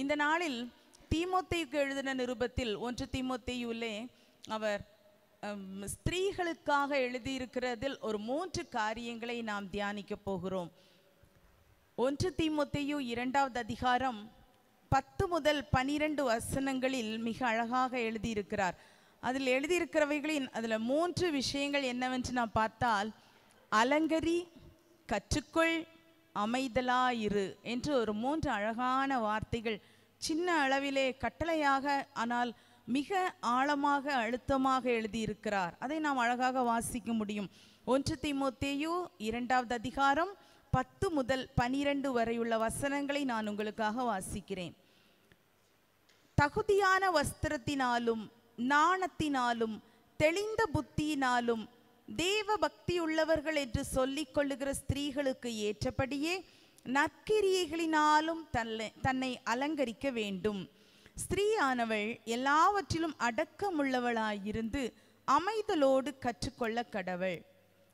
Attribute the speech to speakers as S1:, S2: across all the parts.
S1: இந்த நாளில் தீமோத்தைக்கு எழுதின நிருபத்தில் ஒன்று தீமோத்தையுள்ளே அவர் ஸ்திரீகளுக்காக எழுதியிருக்கிறதில் ஒரு மூன்று காரியங்களை நாம் தியானிக்க போகிறோம் ஒன்று தீமொத்தையு இரண்டாவது அதிகாரம் பத்து முதல் பனிரெண்டு வசனங்களில் மிக அழகாக எழுதியிருக்கிறார் அதில் எழுதியிருக்கிறவைகளின் அதில் மூன்று விஷயங்கள் என்னவென்று நாம் பார்த்தால் அலங்கரி கற்றுக்கொள் அமைதலாயிரு என்று ஒரு மூன்று அழகான வார்த்தைகள் சின்ன அளவிலே கட்டளையாக ஆனால் மிக ஆழமாக அழுத்தமாக எழுதியிருக்கிறார் அதை நாம் அழகாக வாசிக்க முடியும் ஒன்று திமுத்தேயு இரண்டாவது அதிகாரம் பத்து முதல் பனிரெண்டு வரையுள்ள வசனங்களை நான் உங்களுக்காக வாசிக்கிறேன் தகுதியான வஸ்திரத்தினாலும் நாணத்தினாலும் தெளிந்த புத்தியினாலும் தேவ பக்தி உள்ளவர்கள் என்று சொல்லிக் கொள்ளுகிற ஸ்திரீகளுக்கு ஏற்றபடியே நற்கிரியைகளினாலும் தன்னை தன்னை அலங்கரிக்க வேண்டும் ஸ்திரீயானவள் எல்லாவற்றிலும் அடக்கமுள்ளவளாயிருந்து அமைதலோடு கற்றுக்கொள்ள கடவள்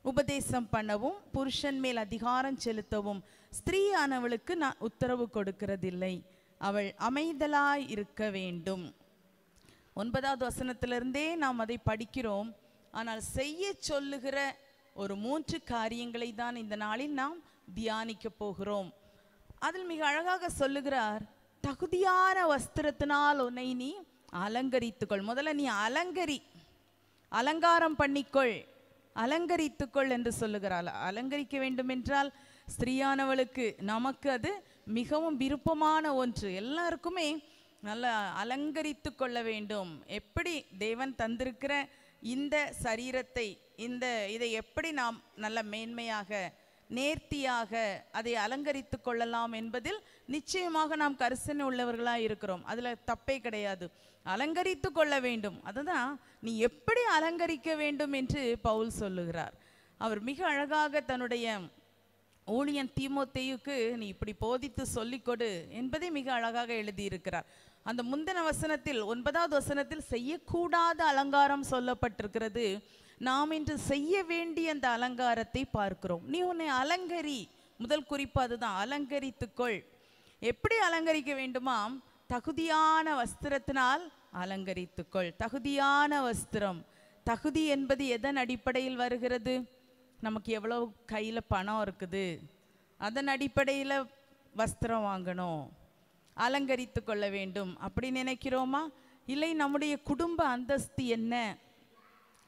S1: உபதேசம் பண்ணவும் புருஷன் மேல் அதிகாரம் செலுத்தவும் ஸ்திரீயானவளுக்கு நான் உத்தரவு கொடுக்கிறதில்லை அவள் அமைதலாய் இருக்க வேண்டும் ஒன்பதாவது வசனத்திலிருந்தே நாம் அதை படிக்கிறோம் ஆனால் செய்ய சொல்லுகிற ஒரு மூன்று காரியங்களை தான் இந்த நாளில் நாம் தியானிக்க போகிறோம் அதில் மிக அழகாக சொல்லுகிறார் தகுதியான வஸ்திரத்தினால் உன்னை நீ அலங்கரித்துக்கொள் முதல்ல நீ அலங்கரி அலங்காரம் பண்ணிக்கொள் அலங்கரித்துக்கொள் என்று சொல்லுகிறாள் அலங்கரிக்க வேண்டுமென்றால் ஸ்திரீயானவளுக்கு நமக்கு அது மிகவும் விருப்பமான ஒன்று எல்லாருக்குமே நல்லா அலங்கரித்து கொள்ள வேண்டும் எப்படி தேவன் தந்திருக்கிற இந்த சரீரத்தை இந்த இதை எப்படி நாம் நல்ல மேன்மையாக நேர்த்தியாக அதை அலங்கரித்து கொள்ளலாம் என்பதில் நிச்சயமாக நாம் கரிசனை உள்ளவர்களாக இருக்கிறோம் அதில் தப்பே கிடையாது அலங்கரித்து கொள்ள வேண்டும் அதுதான் நீ எப்படி அலங்கரிக்க வேண்டும் என்று பவுல் சொல்லுகிறார் அவர் மிக அழகாக தன்னுடைய ஊழியன் தீமோத்தேயுக்கு நீ இப்படி போதித்து சொல்லிக்கொடு என்பதை மிக அழகாக எழுதியிருக்கிறார் அந்த முந்தின வசனத்தில் ஒன்பதாவது வசனத்தில் செய்யக்கூடாத அலங்காரம் சொல்லப்பட்டிருக்கிறது நாம் இன்று செய்ய வேண்டிய அந்த அலங்காரத்தை பார்க்கிறோம் நீ உன்னை அலங்கரி முதல் குறிப்பு அதுதான் அலங்கரித்துக்கொள் எப்படி அலங்கரிக்க வேண்டுமாம் தகுதியான வஸ்திரத்தினால் அலங்கரித்துக்கொள் தகுதியான வஸ்திரம் தகுதி என்பது எதன் அடிப்படையில் வருகிறது நமக்கு எவ்வளவு கையில் பணம் இருக்குது அதன் அடிப்படையில் வஸ்திரம் வாங்கணும் அலங்கரித்து கொள்ள வேண்டும் அப்படி நினைக்கிறோமா இல்லை நம்முடைய குடும்ப அந்தஸ்து என்ன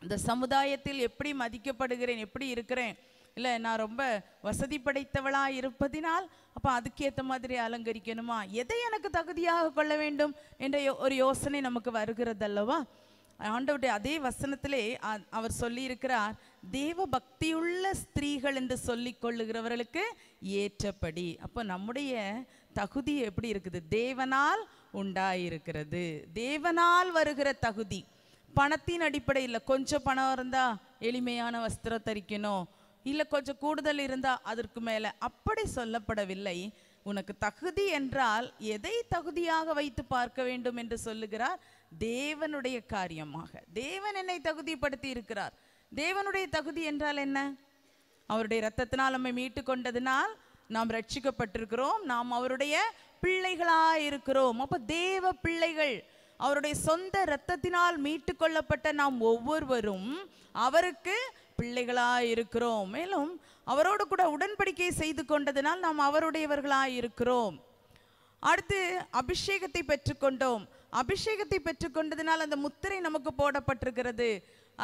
S1: இந்த சமுதாயத்தில் எப்படி மதிக்கப்படுகிறேன் எப்படி இருக்கிறேன் இல்லை நான் ரொம்ப வசதி படைத்தவளாக இருப்பதினால் அப்போ அதுக்கேற்ற மாதிரி அலங்கரிக்கணுமா எதை எனக்கு தகுதியாக கொள்ள வேண்டும் என்ற ஒரு யோசனை நமக்கு வருகிறது அல்லவா ஆண்டவுடைய அதே வசனத்திலே அவர் சொல்லியிருக்கிறார் தேவ பக்தியுள்ள ஸ்திரீகள் என்று சொல்லி கொள்ளுகிறவர்களுக்கு ஏற்றபடி அப்போ நம்முடைய தகுதி எப்படி இருக்குது தேவனால் உண்டாயிருக்கிறது தேவனால் வருகிற தகுதி பணத்தின் அடிப்படையில் கொஞ்சம் பணம் இருந்தால் எளிமையான வஸ்திரம் தரிக்கணும் இல்லை கொஞ்சம் கூடுதல் இருந்தால் அதற்கு மேலே அப்படி சொல்லப்படவில்லை உனக்கு தகுதி என்றால் எதை தகுதியாக வைத்து பார்க்க வேண்டும் என்று சொல்லுகிறார் தேவனுடைய காரியமாக தேவன் என்னை தகுதிப்படுத்தி இருக்கிறார் தேவனுடைய தகுதி என்றால் என்ன அவருடைய ரத்தத்தினால் நம்மை மீட்டு கொண்டதுனால் நாம் ரட்சிக்கப்பட்டிருக்கிறோம் நாம் அவருடைய பிள்ளைகளாக இருக்கிறோம் அப்போ தேவ பிள்ளைகள் அவருடைய சொந்த இரத்தத்தினால் மீட்டு கொள்ளப்பட்ட நாம் ஒவ்வொருவரும் அவருக்கு பிள்ளைகளாக இருக்கிறோம் மேலும் அவரோடு கூட உடன்படிக்கை செய்து கொண்டதனால் நாம் அவருடையவர்களாக இருக்கிறோம் அடுத்து அபிஷேகத்தை பெற்றுக்கொண்டோம் அபிஷேகத்தை பெற்றுக்கொண்டதனால் அந்த முத்திரை நமக்கு போடப்பட்டிருக்கிறது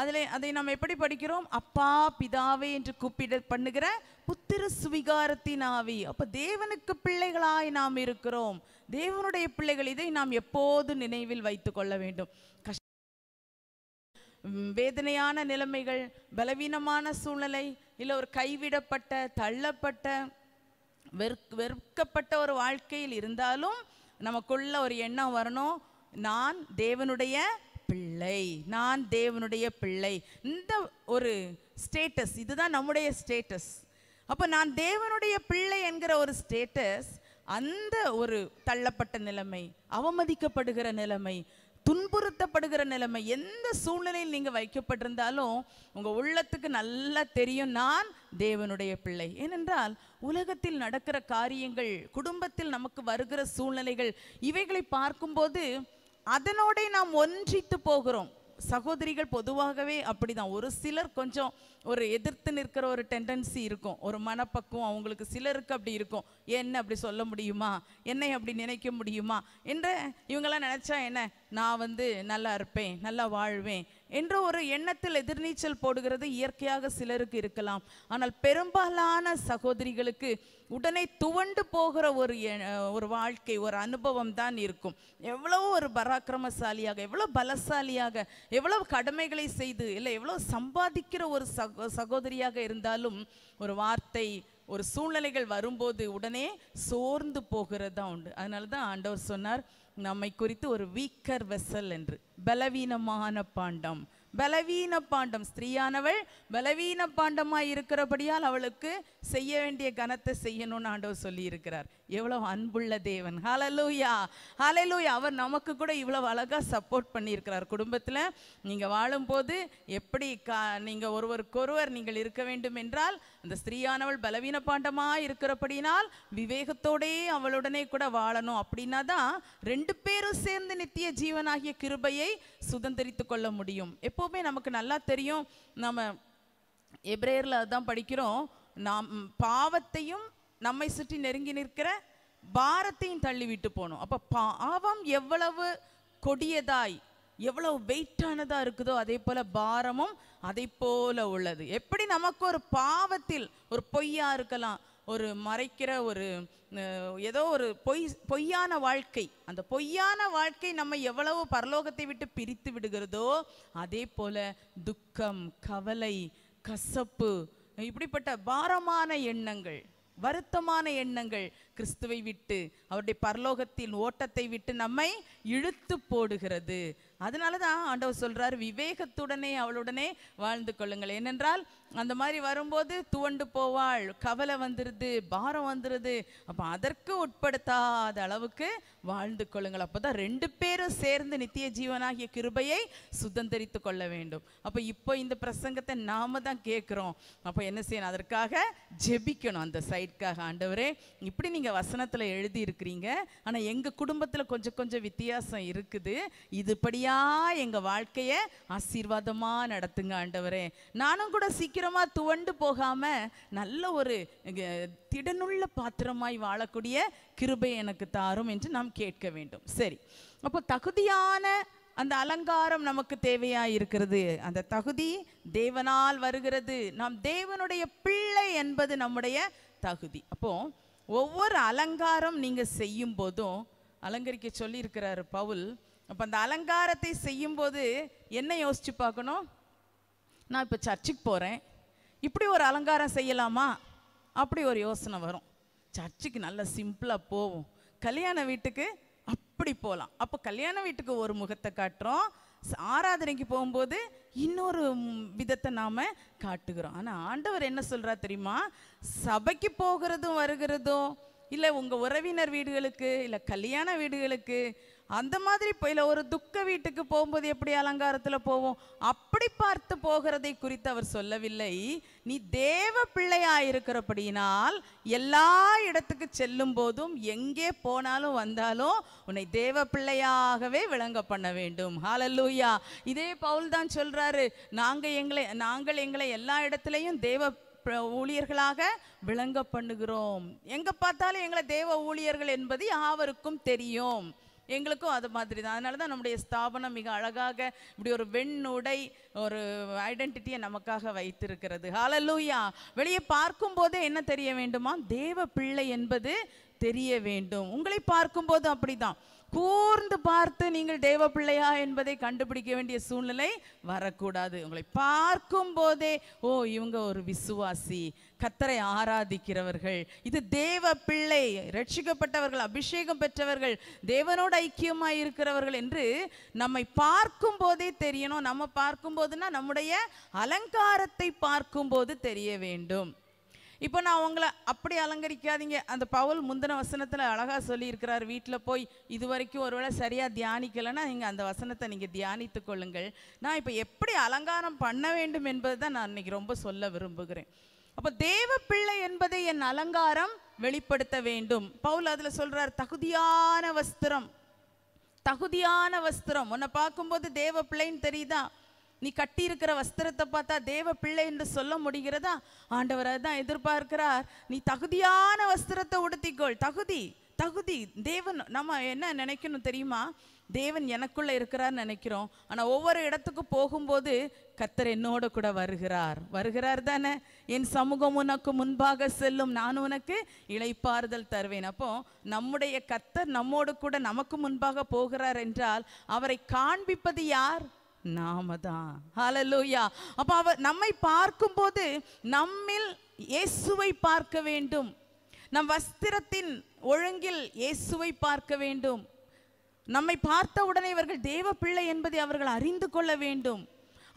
S1: அதில் அதை நாம் எப்படி படிக்கிறோம் அப்பா பிதாவே என்று கூப்பிட பண்ணுகிற புத்திர சுவிகாரத்தின் ஆவி அப்போ தேவனுக்கு பிள்ளைகளாய் நாம் இருக்கிறோம் தேவனுடைய பிள்ளைகள் இதை நாம் எப்போது நினைவில் வைத்து கொள்ள வேண்டும் வேதனையான நிலைமைகள் பலவீனமான சூழ்நிலை இல்லை ஒரு கைவிடப்பட்ட தள்ளப்பட்ட வெறு வெறுக்கப்பட்ட ஒரு வாழ்க்கையில் இருந்தாலும் நமக்குள்ள ஒரு எண்ணம் வரணும் நான் தேவனுடைய பிள்ளை நான் தேவனுடைய பிள்ளை இந்த ஒரு ஸ்டேட்டஸ் இதுதான் நம்முடைய ஸ்டேட்டஸ் அப்போ நான் தேவனுடைய பிள்ளை என்கிற ஒரு ஸ்டேட்டஸ் அந்த ஒரு தள்ளப்பட்ட நிலைமை அவமதிக்கப்படுகிற நிலைமை துன்புறுத்தப்படுகிற நிலைமை எந்த சூழ்நிலையில் நீங்கள் வைக்கப்பட்டிருந்தாலும் உங்கள் உள்ளத்துக்கு நல்லா தெரியும் நான் தேவனுடைய பிள்ளை ஏனென்றால் உலகத்தில் நடக்கிற காரியங்கள் குடும்பத்தில் நமக்கு வருகிற சூழ்நிலைகள் இவைகளை பார்க்கும்போது அதனோட நாம் ஒன்றித்து போகிறோம் சகோதரிகள் பொதுவாகவே அப்படிதான் ஒரு சிலர் கொஞ்சம் ஒரு எதிர்த்து நிற்கிற ஒரு டெண்டன்சி இருக்கும் ஒரு மனப்பக்குவம் அவங்களுக்கு சிலருக்கு அப்படி இருக்கும் என்ன அப்படி சொல்ல முடியுமா என்னை அப்படி நினைக்க முடியுமா என்ற இவங்கெல்லாம் நினைச்சா என்ன நான் வந்து நல்லா இருப்பேன் நல்லா வாழ்வேன் என்ற ஒரு எண்ணத்தில் எதிர்நீச்சல் போடுகிறது இயற்கையாக சிலருக்கு இருக்கலாம் ஆனால் பெரும்பாலான சகோதரிகளுக்கு உடனே துவண்டு போகிற ஒரு ஒரு வாழ்க்கை ஒரு அனுபவம் தான் இருக்கும் எவ்வளோ ஒரு பராக்கிரமசாலியாக எவ்வளோ பலசாலியாக எவ்வளோ கடமைகளை செய்து இல்லை எவ்வளோ சம்பாதிக்கிற ஒரு சகோ சகோதரியாக இருந்தாலும் ஒரு வார்த்தை ஒரு சூழ்நிலைகள் வரும்போது உடனே சோர்ந்து போகிறதா உண்டு அதனால தான் ஆண்டவர் சொன்னார் நம்மை குறித்து ஒரு வீக்கர் வெசல் என்று பலவீனமான பாண்டம் பலவீன பாண்டம் ஸ்திரீயானவள் பலவீன பாண்டமாக இருக்கிறபடியால் அவளுக்கு செய்ய வேண்டிய கனத்தை செய்யணும்னு ஆண்டவர் சொல்லியிருக்கிறார் எவ்வளவு அன்புள்ள தேவன் ஹலலூயா ஹலலூயா அவர் நமக்கு கூட இவ்வளவு அழகாக சப்போர்ட் பண்ணியிருக்கிறார் குடும்பத்தில் நீங்கள் வாழும்போது எப்படி கா நீங்கள் ஒருவருக்கொருவர் நீங்கள் இருக்க வேண்டும் என்றால் அந்த ஸ்திரீயானவள் பலவீன பாண்டமாக இருக்கிறபடினால் விவேகத்தோடே அவளுடனே கூட வாழணும் அப்படின்னா தான் ரெண்டு பேரும் சேர்ந்து நித்திய ஜீவனாகிய கிருபையை சுதந்திரித்து கொள்ள முடியும் எப்போவுமே நமக்கு நல்லா தெரியும் நம்ம எப்ரேயரில் அதுதான் படிக்கிறோம் நாம் பாவத்தையும் நம்மை சுற்றி நெருங்கி நிற்கிற பாரத்தையும் தள்ளி விட்டு போகணும் அப்போ பாவம் எவ்வளவு கொடியதாய் எவ்வளவு வெயிட்டானதாக இருக்குதோ அதே போல் பாரமும் அதை போல உள்ளது எப்படி நமக்கு ஒரு பாவத்தில் ஒரு பொய்யா இருக்கலாம் ஒரு மறைக்கிற ஒரு ஏதோ ஒரு பொய் பொய்யான வாழ்க்கை அந்த பொய்யான வாழ்க்கை நம்ம எவ்வளவு பரலோகத்தை விட்டு பிரித்து விடுகிறதோ அதே போல துக்கம் கவலை கசப்பு இப்படிப்பட்ட பாரமான எண்ணங்கள் வருத்தமான எண்ணங்கள் கிறிஸ்துவை விட்டு அவருடைய பரலோகத்தின் ஓட்டத்தை விட்டு நம்மை இழுத்து போடுகிறது அதனால தான் ஆண்டவர் சொல்கிறார் விவேகத்துடனே அவளுடனே வாழ்ந்து கொள்ளுங்கள் ஏனென்றால் அந்த மாதிரி வரும்போது துவண்டு போவாள் கவலை வந்துடுது பாரம் வந்துடுது அப்போ அதற்கு உட்படுத்தாத அளவுக்கு வாழ்ந்து கொள்ளுங்கள் அப்போ தான் ரெண்டு பேரும் சேர்ந்து நித்திய ஜீவனாகிய கிருபையை சுதந்திரித்து கொள்ள வேண்டும் அப்போ இப்போ இந்த பிரசங்கத்தை நாம தான் கேட்குறோம் அப்போ என்ன செய்யணும் அதற்காக ஜெபிக்கணும் அந்த சைட்காக ஆண்டவரே இப்படி நீங்கள் நீங்கள் வசனத்தில் எழுதியிருக்கிறீங்க ஆனால் எங்கள் குடும்பத்தில் கொஞ்சம் கொஞ்சம் வித்தியாசம் இருக்குது இதுபடியாக எங்கள் வாழ்க்கையை ஆசீர்வாதமாக நடத்துங்க ஆண்டவரே நானும் கூட சீக்கிரமாக துவண்டு போகாமல் நல்ல ஒரு திடனுள்ள பாத்திரமாய் வாழக்கூடிய கிருபை எனக்கு தாரும் என்று நாம் கேட்க வேண்டும் சரி அப்போ தகுதியான அந்த அலங்காரம் நமக்கு தேவையா இருக்கிறது அந்த தகுதி தேவனால் வருகிறது நாம் தேவனுடைய பிள்ளை என்பது நம்முடைய தகுதி அப்போ ஒவ்வொரு அலங்காரம் நீங்கள் செய்யும் போதும் அலங்கரிக்க சொல்லி இருக்கிறாரு பவுல் அப்போ அந்த அலங்காரத்தை செய்யும்போது என்ன யோசிச்சு பார்க்கணும் நான் இப்போ சர்ச்சுக்கு போகிறேன் இப்படி ஒரு அலங்காரம் செய்யலாமா அப்படி ஒரு யோசனை வரும் சர்ச்சுக்கு நல்ல சிம்பிளாக போவோம் கல்யாண வீட்டுக்கு அப்படி போகலாம் அப்போ கல்யாண வீட்டுக்கு ஒரு முகத்தை காட்டுறோம் ஆராதனைக்கு போகும்போது இன்னொரு விதத்தை நாம் காட்டுகிறோம் ஆனால் ஆண்டவர் என்ன சொல்கிறா தெரியுமா சபைக்கு போகிறதும் வருகிறதும் இல்லை உங்கள் உறவினர் வீடுகளுக்கு இல்லை கல்யாண வீடுகளுக்கு அந்த மாதிரி இப்போ இல்லை ஒரு துக்க வீட்டுக்கு போகும்போது எப்படி அலங்காரத்தில் போவோம் அப்படி பார்த்து போகிறதை குறித்து அவர் சொல்லவில்லை நீ தேவ பிள்ளையா இருக்கிறபடியினால் எல்லா இடத்துக்கு செல்லும் போதும் எங்கே போனாலும் வந்தாலும் உன்னை தேவ பிள்ளையாகவே விளங்க பண்ண வேண்டும் ஹாலல்லூயா இதே பவுல் தான் சொல்றாரு நாங்கள் எங்களை நாங்கள் எங்களை எல்லா இடத்துலையும் தேவ ஊழியர்களாக விளங்க பண்ணுகிறோம் எங்க பார்த்தாலும் எங்களை தேவ ஊழியர்கள் என்பது யாவருக்கும் தெரியும் எங்களுக்கும் அது மாதிரி தான் அதனால தான் நம்முடைய ஸ்தாபனம் மிக அழகாக இப்படி ஒரு வெண்ணுடை ஒரு ஐடென்டிட்டியை நமக்காக வைத்திருக்கிறது ஹாலலூயா வெளியே பார்க்கும் போதே என்ன தெரிய வேண்டுமா தேவ பிள்ளை என்பது தெரிய வேண்டும் உங்களை பார்க்கும்போது அப்படிதான் கூர்ந்து பார்த்து நீங்கள் தேவ பிள்ளையா என்பதை கண்டுபிடிக்க வேண்டிய சூழ்நிலை வரக்கூடாது உங்களை பார்க்கும் போதே ஓ இவங்க ஒரு விசுவாசி கத்தரை ஆராதிக்கிறவர்கள் இது தேவ பிள்ளை ரட்சிக்கப்பட்டவர்கள் அபிஷேகம் பெற்றவர்கள் தேவனோட ஐக்கியமாக இருக்கிறவர்கள் என்று நம்மை பார்க்கும் போதே தெரியணும் நம்ம பார்க்கும் போதுன்னா நம்முடைய அலங்காரத்தை பார்க்கும் போது தெரிய வேண்டும் இப்போ நான் உங்களை அப்படி அலங்கரிக்காதீங்க அந்த பவுல் முந்தின வசனத்தில் அழகாக சொல்லியிருக்கிறார் வீட்டில் போய் இது வரைக்கும் ஒருவேளை சரியாக தியானிக்கலைன்னா நீங்கள் அந்த வசனத்தை நீங்கள் தியானித்து கொள்ளுங்கள் நான் இப்போ எப்படி அலங்காரம் பண்ண வேண்டும் என்பதை தான் நான் இன்னைக்கு ரொம்ப சொல்ல விரும்புகிறேன் அப்போ தேவ பிள்ளை என்பதை என் அலங்காரம் வெளிப்படுத்த வேண்டும் பவுல் அதில் சொல்கிறார் தகுதியான வஸ்திரம் தகுதியான வஸ்திரம் உன்னை பார்க்கும்போது தேவ பிள்ளைன்னு தெரியுதான் நீ இருக்கிற வஸ்திரத்தை பார்த்தா தேவ பிள்ளை என்று சொல்ல முடிகிறதா ஆண்டவர் அதுதான் எதிர்பார்க்கிறார் நீ தகுதியான வஸ்திரத்தை உடுத்திக்கொள் தகுதி தகுதி தேவன் நம்ம என்ன நினைக்கணும் தெரியுமா தேவன் எனக்குள்ள இருக்கிறார் நினைக்கிறோம் ஆனா ஒவ்வொரு இடத்துக்கு போகும்போது கத்தர் என்னோட கூட வருகிறார் வருகிறார் தானே என் சமூகம் உனக்கு முன்பாக செல்லும் நான் உனக்கு இழைப்பாறுதல் தருவேன் அப்போ நம்முடைய கத்தர் நம்மோடு கூட நமக்கு முன்பாக போகிறார் என்றால் அவரை காண்பிப்பது யார் நாம தான் ஹலலூயா அப்போ அவர் நம்மை போது நம்மில் இயேசுவை பார்க்க வேண்டும் நம் வஸ்திரத்தின் ஒழுங்கில் இயேசுவை பார்க்க வேண்டும் நம்மை பார்த்த உடனே இவர்கள் தேவ பிள்ளை என்பதை அவர்கள் அறிந்து கொள்ள வேண்டும்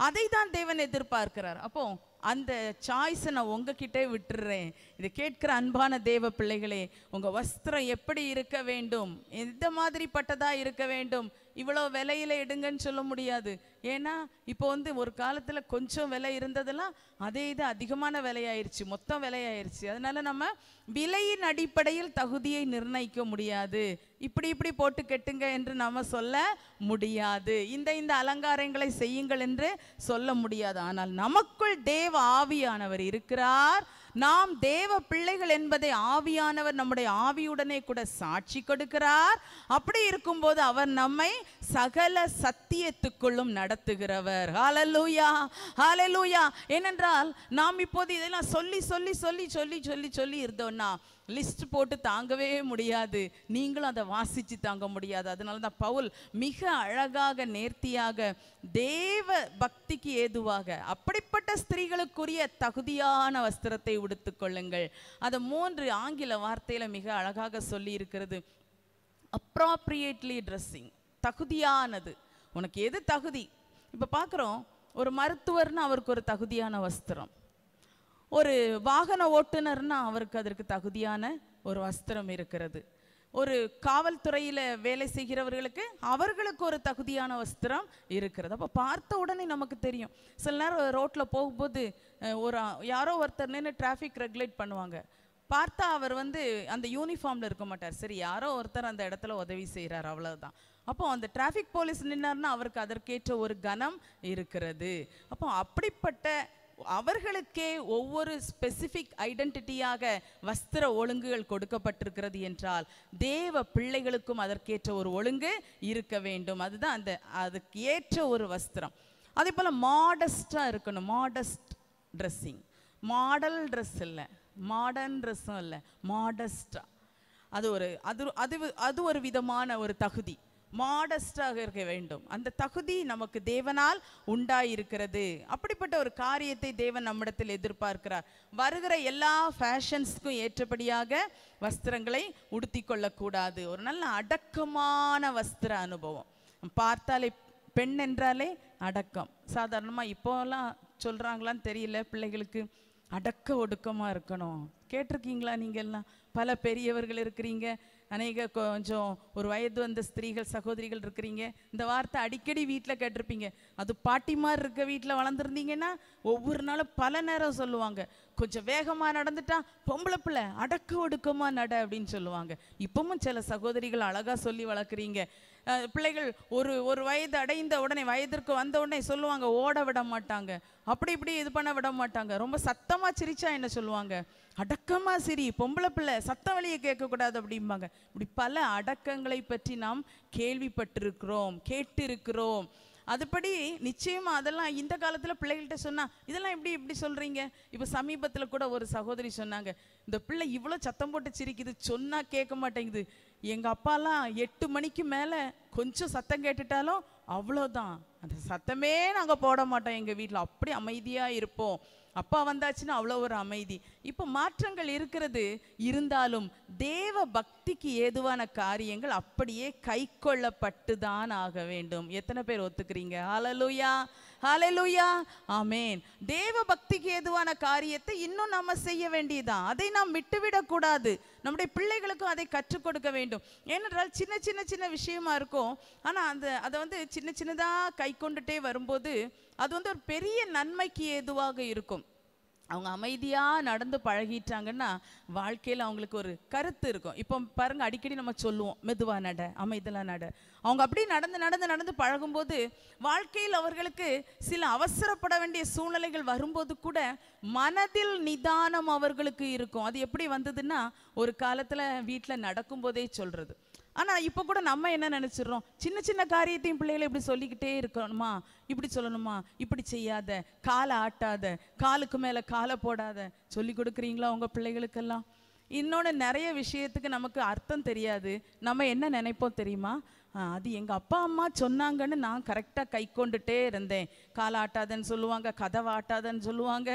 S1: அதை தான் தேவன் எதிர்பார்க்கிறார் அப்போ அந்த சாய்ஸை நான் உங்ககிட்ட விட்டுறேன் இதை கேட்கிற அன்பான தேவ பிள்ளைகளே உங்கள் வஸ்திரம் எப்படி இருக்க வேண்டும் எந்த மாதிரிப்பட்டதாக இருக்க வேண்டும் இவ்வளோ விலையில் எடுங்கன்னு சொல்ல முடியாது ஏன்னா இப்போ வந்து ஒரு காலத்தில் கொஞ்சம் விலை இருந்ததெல்லாம் அதே இது அதிகமான விலையாயிருச்சு மொத்தம் விலையாயிருச்சு அதனால நம்ம விலையின் அடிப்படையில் தகுதியை நிர்ணயிக்க முடியாது இப்படி இப்படி போட்டு கெட்டுங்க என்று நம்ம சொல்ல முடியாது இந்த இந்த அலங்காரங்களை செய்யுங்கள் என்று சொல்ல முடியாது ஆனால் நமக்குள் தேவ ஆவியானவர் இருக்கிறார் நாம் தேவ பிள்ளைகள் என்பதை ஆவியானவர் நம்முடைய ஆவியுடனே கூட சாட்சி கொடுக்கிறார் அப்படி இருக்கும்போது அவர் நம்மை சகல சத்தியத்துக்குள்ளும் நடத்துகிறவர் ஹாலலூயா ஹாலலூயா ஏனென்றால் நாம் இப்போது இதெல்லாம் சொல்லி சொல்லி சொல்லி சொல்லி சொல்லி சொல்லி இருந்தோம்னா லிஸ்ட் போட்டு தாங்கவே முடியாது நீங்களும் அதை வாசித்து தாங்க முடியாது அதனால தான் பவுல் மிக அழகாக நேர்த்தியாக தேவ பக்திக்கு ஏதுவாக அப்படிப்பட்ட ஸ்திரீகளுக்குரிய தகுதியான வஸ்திரத்தை உடுத்து கொள்ளுங்கள் அதை மூன்று ஆங்கில வார்த்தையில் மிக அழகாக சொல்லி இருக்கிறது அப்ராப்ரியேட்லி ட்ரெஸ்ஸிங் தகுதியானது உனக்கு எது தகுதி இப்போ பார்க்குறோம் ஒரு மருத்துவர்னு அவருக்கு ஒரு தகுதியான வஸ்திரம் ஒரு வாகன ஓட்டுநர்னா அவருக்கு அதற்கு தகுதியான ஒரு வஸ்திரம் இருக்கிறது ஒரு காவல்துறையில் வேலை செய்கிறவர்களுக்கு அவர்களுக்கு ஒரு தகுதியான வஸ்திரம் இருக்கிறது அப்போ பார்த்த உடனே நமக்கு தெரியும் சில நேரம் ரோட்டில் போகும்போது ஒரு யாரோ ஒருத்தர் நின்று டிராஃபிக் ரெகுலேட் பண்ணுவாங்க பார்த்தா அவர் வந்து அந்த யூனிஃபார்மில் இருக்க மாட்டார் சரி யாரோ ஒருத்தர் அந்த இடத்துல உதவி செய்கிறார் அவ்வளோதான் அப்போ அந்த டிராஃபிக் போலீஸ் நின்னார்னா அவருக்கு அதற்கேற்ற ஒரு கனம் இருக்கிறது அப்போ அப்படிப்பட்ட அவர்களுக்கே ஒவ்வொரு ஸ்பெசிஃபிக் ஐடென்டிட்டியாக வஸ்திர ஒழுங்குகள் கொடுக்கப்பட்டிருக்கிறது என்றால் தேவ பிள்ளைகளுக்கும் அதற்கேற்ற ஒரு ஒழுங்கு இருக்க வேண்டும் அதுதான் அந்த அதுக்கு ஏற்ற ஒரு வஸ்திரம் அதே போல் மாடஸ்டாக இருக்கணும் மாடஸ்ட் ட்ரெஸ்ஸிங் மாடல் ட்ரெஸ் இல்லை மாடர்ன் ட்ரெஸ்ஸும் இல்லை மாடஸ்டாக அது ஒரு அது அது அது ஒரு விதமான ஒரு தகுதி மாடஸ்டாக இருக்க வேண்டும் அந்த தகுதி நமக்கு தேவனால் உண்டாயிருக்கிறது அப்படிப்பட்ட ஒரு காரியத்தை தேவன் நம்மிடத்தில் எதிர்பார்க்கிறார் வருகிற எல்லா ஃபேஷன்ஸ்க்கும் ஏற்றபடியாக வஸ்திரங்களை உடுத்தி கொள்ளக்கூடாது ஒரு நல்ல அடக்கமான வஸ்திர அனுபவம் பார்த்தாலே பெண் என்றாலே அடக்கம் சாதாரணமாக இப்போலாம் சொல்கிறாங்களான்னு தெரியல பிள்ளைகளுக்கு அடக்க ஒடுக்கமாக இருக்கணும் கேட்டிருக்கீங்களா நீங்கள் எல்லாம் பல பெரியவர்கள் இருக்கிறீங்க அநேக கொஞ்சம் ஒரு வயது வந்த ஸ்திரீகள் சகோதரிகள் இருக்கிறீங்க இந்த வார்த்தை அடிக்கடி வீட்டில் கேட்டிருப்பீங்க அது பாட்டிமார் இருக்க வீட்டில் வளர்ந்துருந்தீங்கன்னா ஒவ்வொரு நாளும் பல நேரம் சொல்லுவாங்க கொஞ்சம் வேகமாக நடந்துட்டா பொம்பளை பிள்ளை அடக்க ஒடுக்கமாக நட அப்படின்னு சொல்லுவாங்க இப்பவும் சில சகோதரிகள் அழகாக சொல்லி வளர்க்குறீங்க பிள்ளைகள் ஒரு ஒரு வயது அடைந்த உடனே வயதிற்கு வந்த உடனே சொல்லுவாங்க ஓட விட மாட்டாங்க அப்படி இப்படி இது பண்ண விட மாட்டாங்க ரொம்ப சத்தமாக சிரிச்சா என்ன சொல்லுவாங்க அடக்கமாக சிரி பொம்பளை பிள்ளை சத்த வழியை கேட்கக்கூடாது அப்படிம்பாங்க இப்படி பல அடக்கங்களை பற்றி நாம் கேள்விப்பட்டிருக்கிறோம் கேட்டிருக்கிறோம் அதுபடி நிச்சயமாக அதெல்லாம் இந்த காலத்தில் பிள்ளைகள்கிட்ட சொன்னால் இதெல்லாம் எப்படி எப்படி சொல்கிறீங்க இப்போ சமீபத்தில் கூட ஒரு சகோதரி சொன்னாங்க இந்த பிள்ளை இவ்வளோ சத்தம் போட்டு சிரிக்குது சொன்னால் கேட்க மாட்டேங்குது எங்கள் அப்பாலாம் எட்டு மணிக்கு மேலே கொஞ்சம் சத்தம் கேட்டுட்டாலும் அவ்வளோதான் அந்த சத்தமே நாங்கள் போட மாட்டோம் எங்கள் வீட்டில் அப்படி அமைதியாக இருப்போம் அப்பா வந்தாச்சுன்னா அவ்வளோ ஒரு அமைதி இப்போ மாற்றங்கள் இருக்கிறது இருந்தாலும் தேவ பக்திக்கு ஏதுவான காரியங்கள் அப்படியே கை கொள்ளப்பட்டு தான் ஆக வேண்டும் எத்தனை பேர் ஒத்துக்கிறீங்க ஹலலுயா ஹலலுயா ஆமேன் தேவ பக்திக்கு ஏதுவான காரியத்தை இன்னும் நம்ம செய்ய வேண்டியதுதான் அதை நாம் விட்டுவிடக்கூடாது நம்முடைய பிள்ளைகளுக்கும் அதை கற்றுக் கொடுக்க வேண்டும் ஏனென்றால் சின்ன சின்ன சின்ன விஷயமா இருக்கும் ஆனால் அந்த அதை வந்து சின்ன சின்னதாக கை கொண்டுட்டே வரும்போது அது வந்து ஒரு பெரிய நன்மைக்கு ஏதுவாக இருக்கும் அவங்க அமைதியாக நடந்து பழகிட்டாங்கன்னா வாழ்க்கையில் அவங்களுக்கு ஒரு கருத்து இருக்கும் இப்போ பாருங்கள் அடிக்கடி நம்ம சொல்லுவோம் மெதுவாக நட அமைதலாக நட அவங்க அப்படி நடந்து நடந்து நடந்து பழகும்போது வாழ்க்கையில் அவர்களுக்கு சில அவசரப்பட வேண்டிய சூழ்நிலைகள் வரும்போது கூட மனதில் நிதானம் அவர்களுக்கு இருக்கும் அது எப்படி வந்ததுன்னா ஒரு காலத்தில் வீட்டில் நடக்கும்போதே சொல்கிறது ஆனால் இப்போ கூட நம்ம என்ன நினச்சிடுறோம் சின்ன சின்ன காரியத்தையும் பிள்ளைகளை இப்படி சொல்லிக்கிட்டே இருக்கணுமா இப்படி சொல்லணுமா இப்படி செய்யாத காலை ஆட்டாத காலுக்கு மேலே காலை போடாத சொல்லி கொடுக்குறீங்களா உங்கள் பிள்ளைகளுக்கெல்லாம் இன்னொன்று நிறைய விஷயத்துக்கு நமக்கு அர்த்தம் தெரியாது நம்ம என்ன நினைப்போம் தெரியுமா அது எங்கள் அப்பா அம்மா சொன்னாங்கன்னு நான் கரெக்டாக கை கொண்டுட்டே இருந்தேன் கால் ஆட்டாதன்னு சொல்லுவாங்க கதவை ஆட்டாதன்னு சொல்லுவாங்க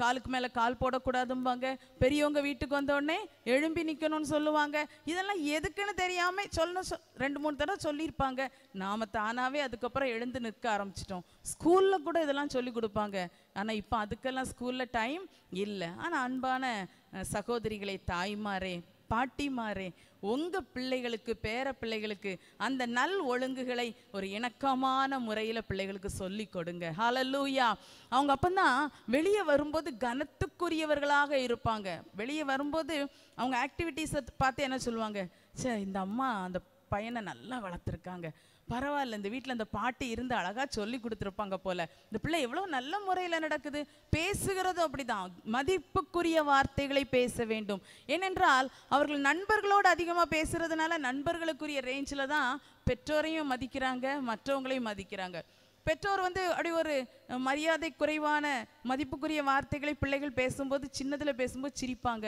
S1: காலுக்கு மேலே கால் போடக்கூடாதும்பாங்க பெரியவங்க வீட்டுக்கு வந்தோடனே எழும்பி நிற்கணும்னு சொல்லுவாங்க இதெல்லாம் எதுக்குன்னு தெரியாமல் சொல்லணும் சொ ரெண்டு மூணு தடவை சொல்லியிருப்பாங்க நாம் தானாகவே அதுக்கப்புறம் எழுந்து நிற்க ஆரம்பிச்சிட்டோம் ஸ்கூலில் கூட இதெல்லாம் சொல்லி கொடுப்பாங்க ஆனால் இப்போ அதுக்கெல்லாம் ஸ்கூலில் டைம் இல்லை ஆனால் அன்பான சகோதரிகளை தாய்மாரே பாட்டிமாரே உங்கள் பிள்ளைகளுக்கு பேர பிள்ளைகளுக்கு அந்த நல் ஒழுங்குகளை ஒரு இணக்கமான முறையில் பிள்ளைகளுக்கு சொல்லி கொடுங்க ஹலலூயா அவங்க அப்போதான் வெளியே வரும்போது கனத்துக்குரியவர்களாக இருப்பாங்க வெளியே வரும்போது அவங்க ஆக்டிவிட்டீஸை பார்த்து என்ன சொல்லுவாங்க சே இந்த அம்மா அந்த பையனை நல்லா வளர்த்துருக்காங்க பரவாயில்ல இந்த வீட்டில் அந்த பாட்டு இருந்து அழகாக சொல்லி கொடுத்துருப்பாங்க போல இந்த பிள்ளை எவ்வளோ நல்ல முறையில் நடக்குது பேசுகிறதும் அப்படிதான் மதிப்புக்குரிய வார்த்தைகளை பேச வேண்டும் ஏனென்றால் அவர்கள் நண்பர்களோடு அதிகமாக பேசுறதுனால நண்பர்களுக்குரிய ரேஞ்சில் தான் பெற்றோரையும் மதிக்கிறாங்க மற்றவங்களையும் மதிக்கிறாங்க பெற்றோர் வந்து அப்படி ஒரு மரியாதை குறைவான மதிப்புக்குரிய வார்த்தைகளை பிள்ளைகள் பேசும்போது சின்னதில் பேசும்போது சிரிப்பாங்க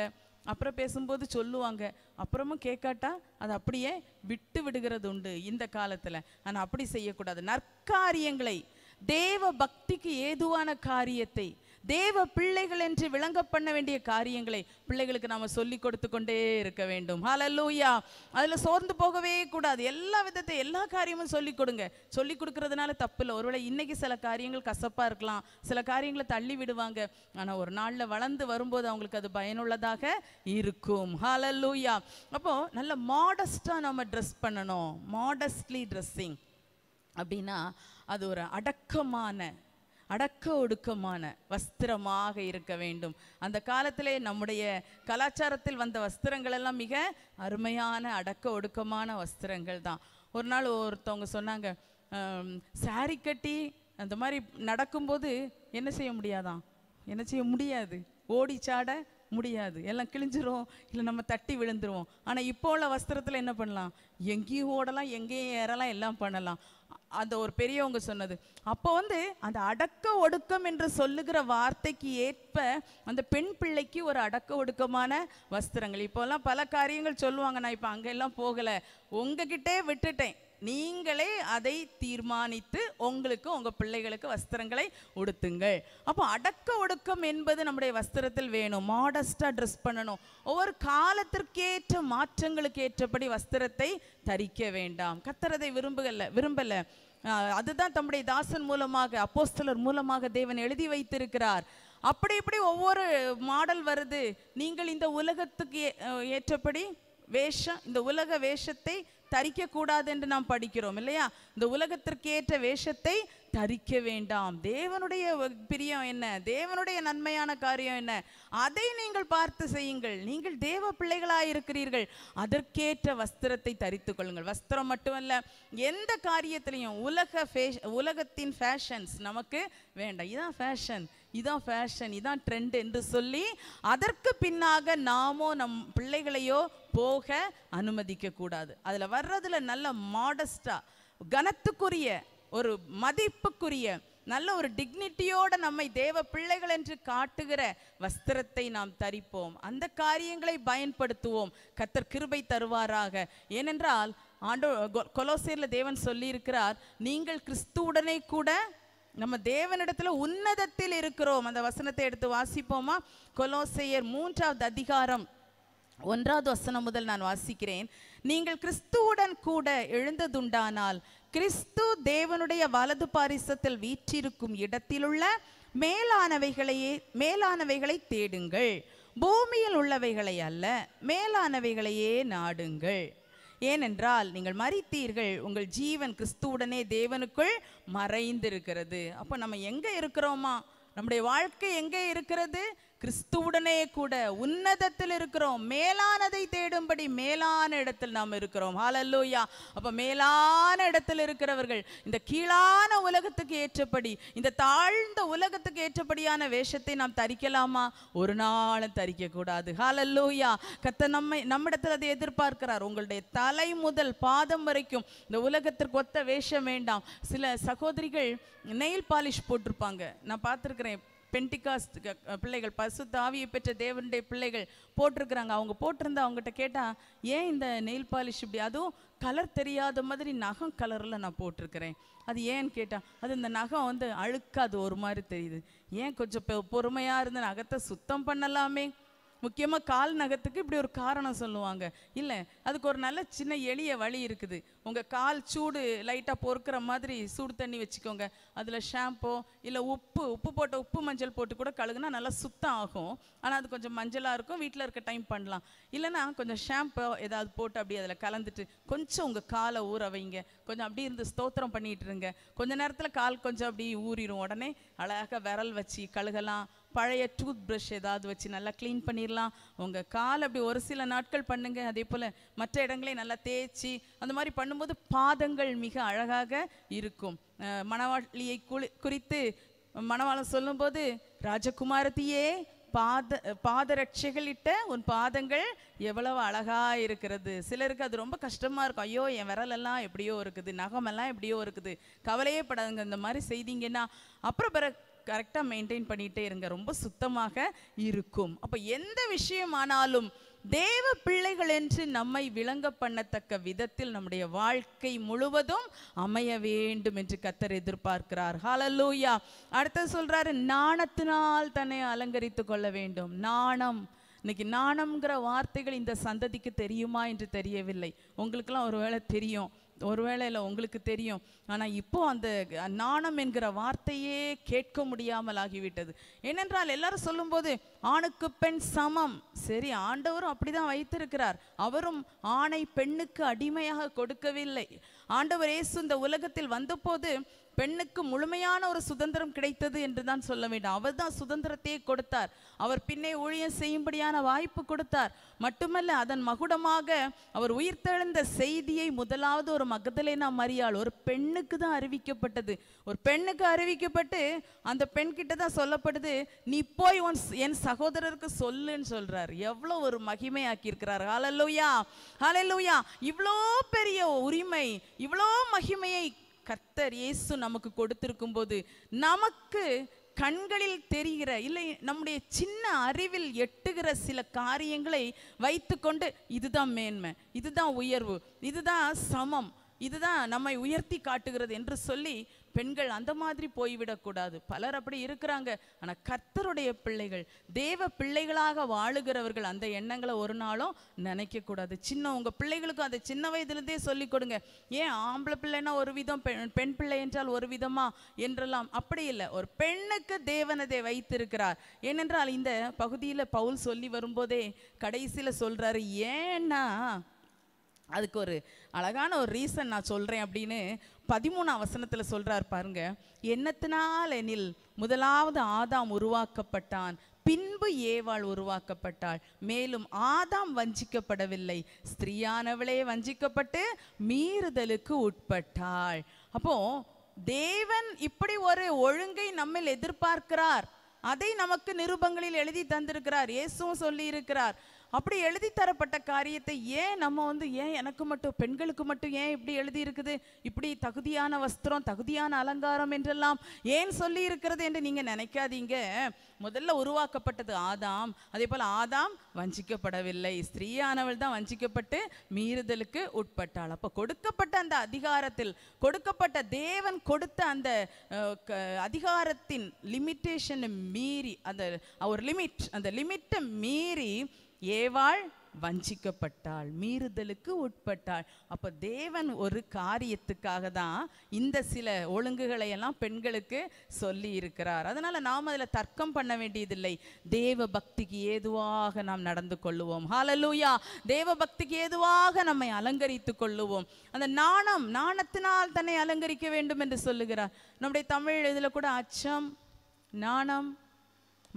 S1: அப்புறம் பேசும்போது சொல்லுவாங்க அப்புறமும் கேட்காட்டா அது அப்படியே விட்டு விடுகிறது உண்டு இந்த காலத்தில் ஆனால் அப்படி செய்யக்கூடாது நற்காரியங்களை தேவ பக்திக்கு ஏதுவான காரியத்தை தேவ பிள்ளைகள் என்று விளங்க பண்ண வேண்டிய காரியங்களை பிள்ளைகளுக்கு நாம சொல்லி கொடுத்து கொண்டே இருக்க வேண்டும் ஹலல்லூயா அதுல சோர்ந்து போகவே கூடாது எல்லா விதத்தை எல்லா காரியமும் சொல்லிக் கொடுங்க சொல்லி கொடுக்கறதுனால தப்பு இல்லை ஒருவேளை இன்னைக்கு சில காரியங்கள் கசப்பா இருக்கலாம் சில காரியங்களை தள்ளி விடுவாங்க ஆனா ஒரு நாள்ல வளர்ந்து வரும்போது அவங்களுக்கு அது பயனுள்ளதாக இருக்கும் ஹலல்லூயா அப்போ நல்ல மாடஸ்டா நம்ம ட்ரெஸ் பண்ணணும் மாடஸ்ட்லி ட்ரெஸ்ஸிங் அப்படின்னா அது ஒரு அடக்கமான அடக்க ஒடுக்கமான வஸ்திரமாக இருக்க வேண்டும் அந்த காலத்திலே நம்முடைய கலாச்சாரத்தில் வந்த வஸ்திரங்கள் எல்லாம் மிக அருமையான அடக்க ஒடுக்கமான வஸ்திரங்கள் தான் ஒரு நாள் ஒருத்தவங்க சொன்னாங்க சாரி கட்டி அந்த மாதிரி நடக்கும்போது என்ன செய்ய முடியாதான் என்ன செய்ய முடியாது ஓடி சாட முடியாது எல்லாம் கிழிஞ்சிரும் இல்லை நம்ம தட்டி விழுந்துருவோம் ஆனால் இப்போ உள்ள வஸ்திரத்தில் என்ன பண்ணலாம் எங்கேயும் ஓடலாம் எங்கேயும் ஏறலாம் எல்லாம் பண்ணலாம் அந்த ஒரு பெரியவங்க சொன்னது அப்போ வந்து அந்த அடக்க ஒடுக்கம் என்று சொல்லுகிற வார்த்தைக்கு ஏற்ப அந்த பெண் பிள்ளைக்கு ஒரு அடக்க ஒடுக்கமான வஸ்திரங்கள் இப்போல்லாம் பல காரியங்கள் சொல்லுவாங்க நான் இப்போ அங்கெல்லாம் போகலை உங்ககிட்டே விட்டுட்டேன் நீங்களே அதை தீர்மானித்து உங்களுக்கு உங்கள் பிள்ளைகளுக்கு வஸ்திரங்களை உடுத்துங்கள் அப்போ அடக்க ஒடுக்கம் என்பது நம்முடைய வஸ்திரத்தில் வேணும் மாடஸ்டாக ட்ரெஸ் பண்ணணும் ஒவ்வொரு காலத்திற்கேற்ற மாற்றங்களுக்கு ஏற்றபடி வஸ்திரத்தை தரிக்க வேண்டாம் கத்துறதை விரும்புகல விரும்பலை அதுதான் தம்முடைய தாசன் மூலமாக அப்போஸ்தலர் மூலமாக தேவன் எழுதி வைத்திருக்கிறார் அப்படி இப்படி ஒவ்வொரு மாடல் வருது நீங்கள் இந்த உலகத்துக்கு ஏற்றபடி வேஷம் இந்த உலக வேஷத்தை தரிக்க கூடாது என்று நாம் படிக்கிறோம் இல்லையா இந்த உலகத்திற்கேற்ற வேஷத்தை தரிக்க வேண்டாம் தேவனுடைய பிரியம் என்ன தேவனுடைய நன்மையான காரியம் என்ன அதை நீங்கள் பார்த்து செய்யுங்கள் நீங்கள் தேவ பிள்ளைகளாக இருக்கிறீர்கள் அதற்கேற்ற வஸ்திரத்தை தரித்து கொள்ளுங்கள் வஸ்திரம் மட்டுமல்ல எந்த காரியத்திலையும் உலக ஃபேஷ் உலகத்தின் ஃபேஷன்ஸ் நமக்கு வேண்டாம் இதான் ஃபேஷன் இதான் ஃபேஷன் இதான் ட்ரெண்ட் என்று சொல்லி அதற்கு பின்னாக நாமோ நம் பிள்ளைகளையோ போக அனுமதிக்க கூடாது அதில் வர்றதுல நல்ல மாடஸ்டாக கனத்துக்குரிய ஒரு மதிப்புக்குரிய நல்ல ஒரு டிக்னிட்டியோட நம்மை தேவ பிள்ளைகள் என்று காட்டுகிற வஸ்திரத்தை நாம் தரிப்போம் அந்த காரியங்களை பயன்படுத்துவோம் கத்தர் கிருபை தருவாராக ஏனென்றால் ஆண்டோ கொலோசேரில் தேவன் சொல்லியிருக்கிறார் நீங்கள் கிறிஸ்துவுடனே கூட நம்ம தேவனிடத்துல உன்னதத்தில் இருக்கிறோம் அந்த வசனத்தை எடுத்து வாசிப்போமா கொலோசையர் மூன்றாவது அதிகாரம் ஒன்றாவது வசனம் முதல் நான் வாசிக்கிறேன் நீங்கள் கிறிஸ்துவுடன் கூட எழுந்ததுண்டானால் கிறிஸ்து தேவனுடைய வலது பாரிசத்தில் வீற்றிருக்கும் இடத்திலுள்ள மேலானவைகளையே மேலானவைகளை தேடுங்கள் பூமியில் உள்ளவைகளை அல்ல மேலானவைகளையே நாடுங்கள் ஏனென்றால் நீங்கள் மறித்தீர்கள் உங்கள் ஜீவன் கிறிஸ்துவுடனே தேவனுக்குள் மறைந்திருக்கிறது அப்போ நம்ம எங்கே இருக்கிறோமா நம்முடைய வாழ்க்கை எங்கே இருக்கிறது கிறிஸ்துவுடனே கூட உன்னதத்தில் இருக்கிறோம் மேலானதை தேடும்படி மேலான இடத்தில் நாம் இருக்கிறோம் ஹாலல்லூயா அப்போ மேலான இடத்தில் இருக்கிறவர்கள் இந்த கீழான உலகத்துக்கு ஏற்றபடி இந்த தாழ்ந்த உலகத்துக்கு ஏற்றபடியான வேஷத்தை நாம் தரிக்கலாமா ஒரு நாளும் தரிக்க கூடாது ஹாலல்லூயா கத்த நம்மை நம்மிடத்தில் அதை எதிர்பார்க்கிறார் உங்களுடைய தலை முதல் பாதம் வரைக்கும் இந்த உலகத்திற்கு ஒத்த வேஷம் வேண்டாம் சில சகோதரிகள் நெயில் பாலிஷ் போட்டிருப்பாங்க நான் பார்த்துருக்குறேன் பென்டிகாஸ்ட் பிள்ளைகள் பசு தாவியை பெற்ற தேவனுடைய பிள்ளைகள் போட்டிருக்கிறாங்க அவங்க போட்டிருந்த அவங்ககிட்ட கேட்டால் ஏன் இந்த நெயில் பாலிஷ் இப்படி அதுவும் கலர் தெரியாத மாதிரி நகம் கலரில் நான் போட்டிருக்கிறேன் அது ஏன்னு கேட்டால் அது இந்த நகம் வந்து அழுக்காது ஒரு மாதிரி தெரியுது ஏன் கொஞ்சம் பொறுமையாக இருந்த நகத்தை சுத்தம் பண்ணலாமே முக்கியமாக கால் நகத்துக்கு இப்படி ஒரு காரணம் சொல்லுவாங்க இல்லை அதுக்கு ஒரு நல்ல சின்ன எளிய வழி இருக்குது உங்கள் கால் சூடு லைட்டாக பொறுக்கிற மாதிரி சூடு தண்ணி வச்சுக்கோங்க அதில் ஷாம்போ இல்லை உப்பு உப்பு போட்ட உப்பு மஞ்சள் போட்டு கூட கழுகுனா நல்லா சுத்தம் ஆகும் ஆனால் அது கொஞ்சம் மஞ்சளாக இருக்கும் வீட்டில் இருக்க டைம் பண்ணலாம் இல்லைனா கொஞ்சம் ஷாம்போ ஏதாவது போட்டு அப்படி அதில் கலந்துட்டு கொஞ்சம் உங்கள் காலை ஊற வைங்க கொஞ்சம் அப்படி இருந்து ஸ்தோத்திரம் பண்ணிகிட்டு இருங்க கொஞ்ச நேரத்தில் கால் கொஞ்சம் அப்படி ஊறிடும் உடனே அழகாக விரல் வச்சு கழுகலாம் பழைய டூத் ப்ரஷ் ஏதாவது வச்சு நல்லா க்ளீன் பண்ணிடலாம் உங்கள் கால் அப்படி ஒரு சில நாட்கள் பண்ணுங்கள் அதே போல் மற்ற இடங்களையும் நல்லா தேய்ச்சி அந்த மாதிரி பண்ணும்போது பாதங்கள் மிக அழகாக இருக்கும் மணவாளியை குளி குறித்து மணவாளம் சொல்லும்போது ராஜகுமாரத்தையே பாத பாதரட்சைகளிட்ட உன் பாதங்கள் எவ்வளவு அழகாக இருக்கிறது சிலருக்கு அது ரொம்ப கஷ்டமாக இருக்கும் ஐயோ என் விரலெல்லாம் எப்படியோ இருக்குது நகமெல்லாம் எப்படியோ இருக்குது கவலையே படாதுங்க இந்த மாதிரி செய்தீங்கன்னா அப்புறம் பிற கரெக்டாக மெயின்டைன் பண்ணிகிட்டே இருங்க ரொம்ப சுத்தமாக இருக்கும் அப்போ எந்த விஷயமானாலும் தேவ பிள்ளைகள் என்று நம்மை விளங்க பண்ணத்தக்க விதத்தில் நம்முடைய வாழ்க்கை முழுவதும் அமைய வேண்டும் என்று கத்தர் எதிர்பார்க்கிறார் ஹாலல்லூயா அடுத்த சொல்றாரு நாணத்தினால் தன்னை அலங்கரித்து கொள்ள வேண்டும் நாணம் இன்னைக்கு நாணம்ங்கிற வார்த்தைகள் இந்த சந்ததிக்கு தெரியுமா என்று தெரியவில்லை உங்களுக்கெல்லாம் ஒருவேளை தெரியும் ஒருவேளை இல்லை உங்களுக்கு தெரியும் ஆனால் இப்போது அந்த நாணம் என்கிற வார்த்தையே கேட்க முடியாமல் ஆகிவிட்டது ஏனென்றால் எல்லாரும் சொல்லும்போது ஆணுக்கு பெண் சமம் சரி ஆண்டவரும் அப்படி தான் வைத்திருக்கிறார் அவரும் ஆணை பெண்ணுக்கு அடிமையாக கொடுக்கவில்லை ஆண்டவர் இயேசு இந்த உலகத்தில் வந்தபோது பெண்ணுக்கு முழுமையான ஒரு சுதந்திரம் கிடைத்தது என்று தான் சொல்ல வேண்டும் அவர் தான் சுதந்திரத்தையே கொடுத்தார் அவர் பின்னே ஊழியம் செய்யும்படியான வாய்ப்பு கொடுத்தார் மட்டுமல்ல அதன் மகுடமாக அவர் உயிர்த்தெழுந்த செய்தியை முதலாவது ஒரு நாம் அறியாள் ஒரு பெண்ணுக்கு தான் அறிவிக்கப்பட்டது ஒரு பெண்ணுக்கு அறிவிக்கப்பட்டு அந்த பெண் கிட்ட தான் சொல்லப்படுது நீ போய் உன் என் சகோதரருக்கு சொல்லுன்னு சொல்றார் எவ்வளோ ஒரு மகிமையாக்கி இருக்கிறார் ஹாலல்லூயா ஹாலல்லூயா இவ்வளோ பெரிய உரிமை இவ்வளோ மகிமையை கர்த்தர் இயேசு நமக்கு கொடுத்திருக்கும் போது நமக்கு கண்களில் தெரிகிற இல்லை நம்முடைய சின்ன அறிவில் எட்டுகிற சில காரியங்களை வைத்துக்கொண்டு இதுதான் மேன்மை இதுதான் உயர்வு இதுதான் சமம் இதுதான் நம்மை உயர்த்தி காட்டுகிறது என்று சொல்லி பெண்கள் அந்த மாதிரி போய்விடக்கூடாது பலர் அப்படி இருக்கிறாங்க ஆனால் கர்த்தருடைய பிள்ளைகள் தேவ பிள்ளைகளாக வாழுகிறவர்கள் அந்த எண்ணங்களை ஒரு நாளும் நினைக்கக்கூடாது சின்ன உங்கள் பிள்ளைகளுக்கும் அதை சின்ன வயதுலேருந்தே சொல்லிக் கொடுங்க ஏன் ஆம்பளை பிள்ளைன்னா ஒரு விதம் பெண் பெண் பிள்ளை என்றால் ஒரு விதமா என்றெல்லாம் அப்படி இல்லை ஒரு பெண்ணுக்கு தேவனதை வைத்திருக்கிறார் ஏனென்றால் இந்த பகுதியில் பவுல் சொல்லி வரும்போதே கடைசியில் சொல்கிறாரு ஏன்னா அதுக்கு ஒரு அழகான ஒரு ரீசன் நான் சொல்கிறேன் அப்படின்னு பதிமூணாம் வசனத்தில் சொல்கிறார் பாருங்க என்னத்தினால் எனில் முதலாவது ஆதாம் உருவாக்கப்பட்டான் பின்பு ஏவாள் உருவாக்கப்பட்டாள் மேலும் ஆதாம் வஞ்சிக்கப்படவில்லை ஸ்திரீயானவளே வஞ்சிக்கப்பட்டு மீறுதலுக்கு உட்பட்டாள் அப்போ தேவன் இப்படி ஒரு ஒழுங்கை நம்மில் எதிர்பார்க்கிறார் அதை நமக்கு நிருபங்களில் எழுதி தந்திருக்கிறார் இயேசுவும் சொல்லி இருக்கிறார் அப்படி எழுதி தரப்பட்ட காரியத்தை ஏன் நம்ம வந்து ஏன் எனக்கு மட்டும் பெண்களுக்கு மட்டும் ஏன் இப்படி எழுதி இருக்குது இப்படி தகுதியான வஸ்திரம் தகுதியான அலங்காரம் என்றெல்லாம் ஏன் சொல்லி இருக்கிறது என்று நீங்க நினைக்காதீங்க முதல்ல உருவாக்கப்பட்டது ஆதாம் அதே போல ஆதாம் வஞ்சிக்கப்படவில்லை ஸ்திரீயானவள் தான் வஞ்சிக்கப்பட்டு மீறுதலுக்கு உட்பட்டாள் அப்போ கொடுக்கப்பட்ட அந்த அதிகாரத்தில் கொடுக்கப்பட்ட தேவன் கொடுத்த அந்த அதிகாரத்தின் லிமிட்டேஷனை மீறி அந்த ஒரு லிமிட் அந்த லிமிட்டை மீறி ஏவாள் வஞ்சிக்கப்பட்டாள் மீறுதலுக்கு உட்பட்டாள் அப்போ தேவன் ஒரு காரியத்துக்காக தான் இந்த சில ஒழுங்குகளை எல்லாம் பெண்களுக்கு சொல்லி இருக்கிறார் அதனால் நாம் அதில் தர்க்கம் பண்ண வேண்டியதில்லை தேவ பக்திக்கு ஏதுவாக நாம் நடந்து கொள்ளுவோம் ஹாலலூயா தேவ பக்திக்கு ஏதுவாக நம்மை அலங்கரித்து கொள்ளுவோம் அந்த நாணம் நாணத்தினால் தன்னை அலங்கரிக்க வேண்டும் என்று சொல்லுகிறார் நம்முடைய தமிழ் இதில் கூட அச்சம் நாணம்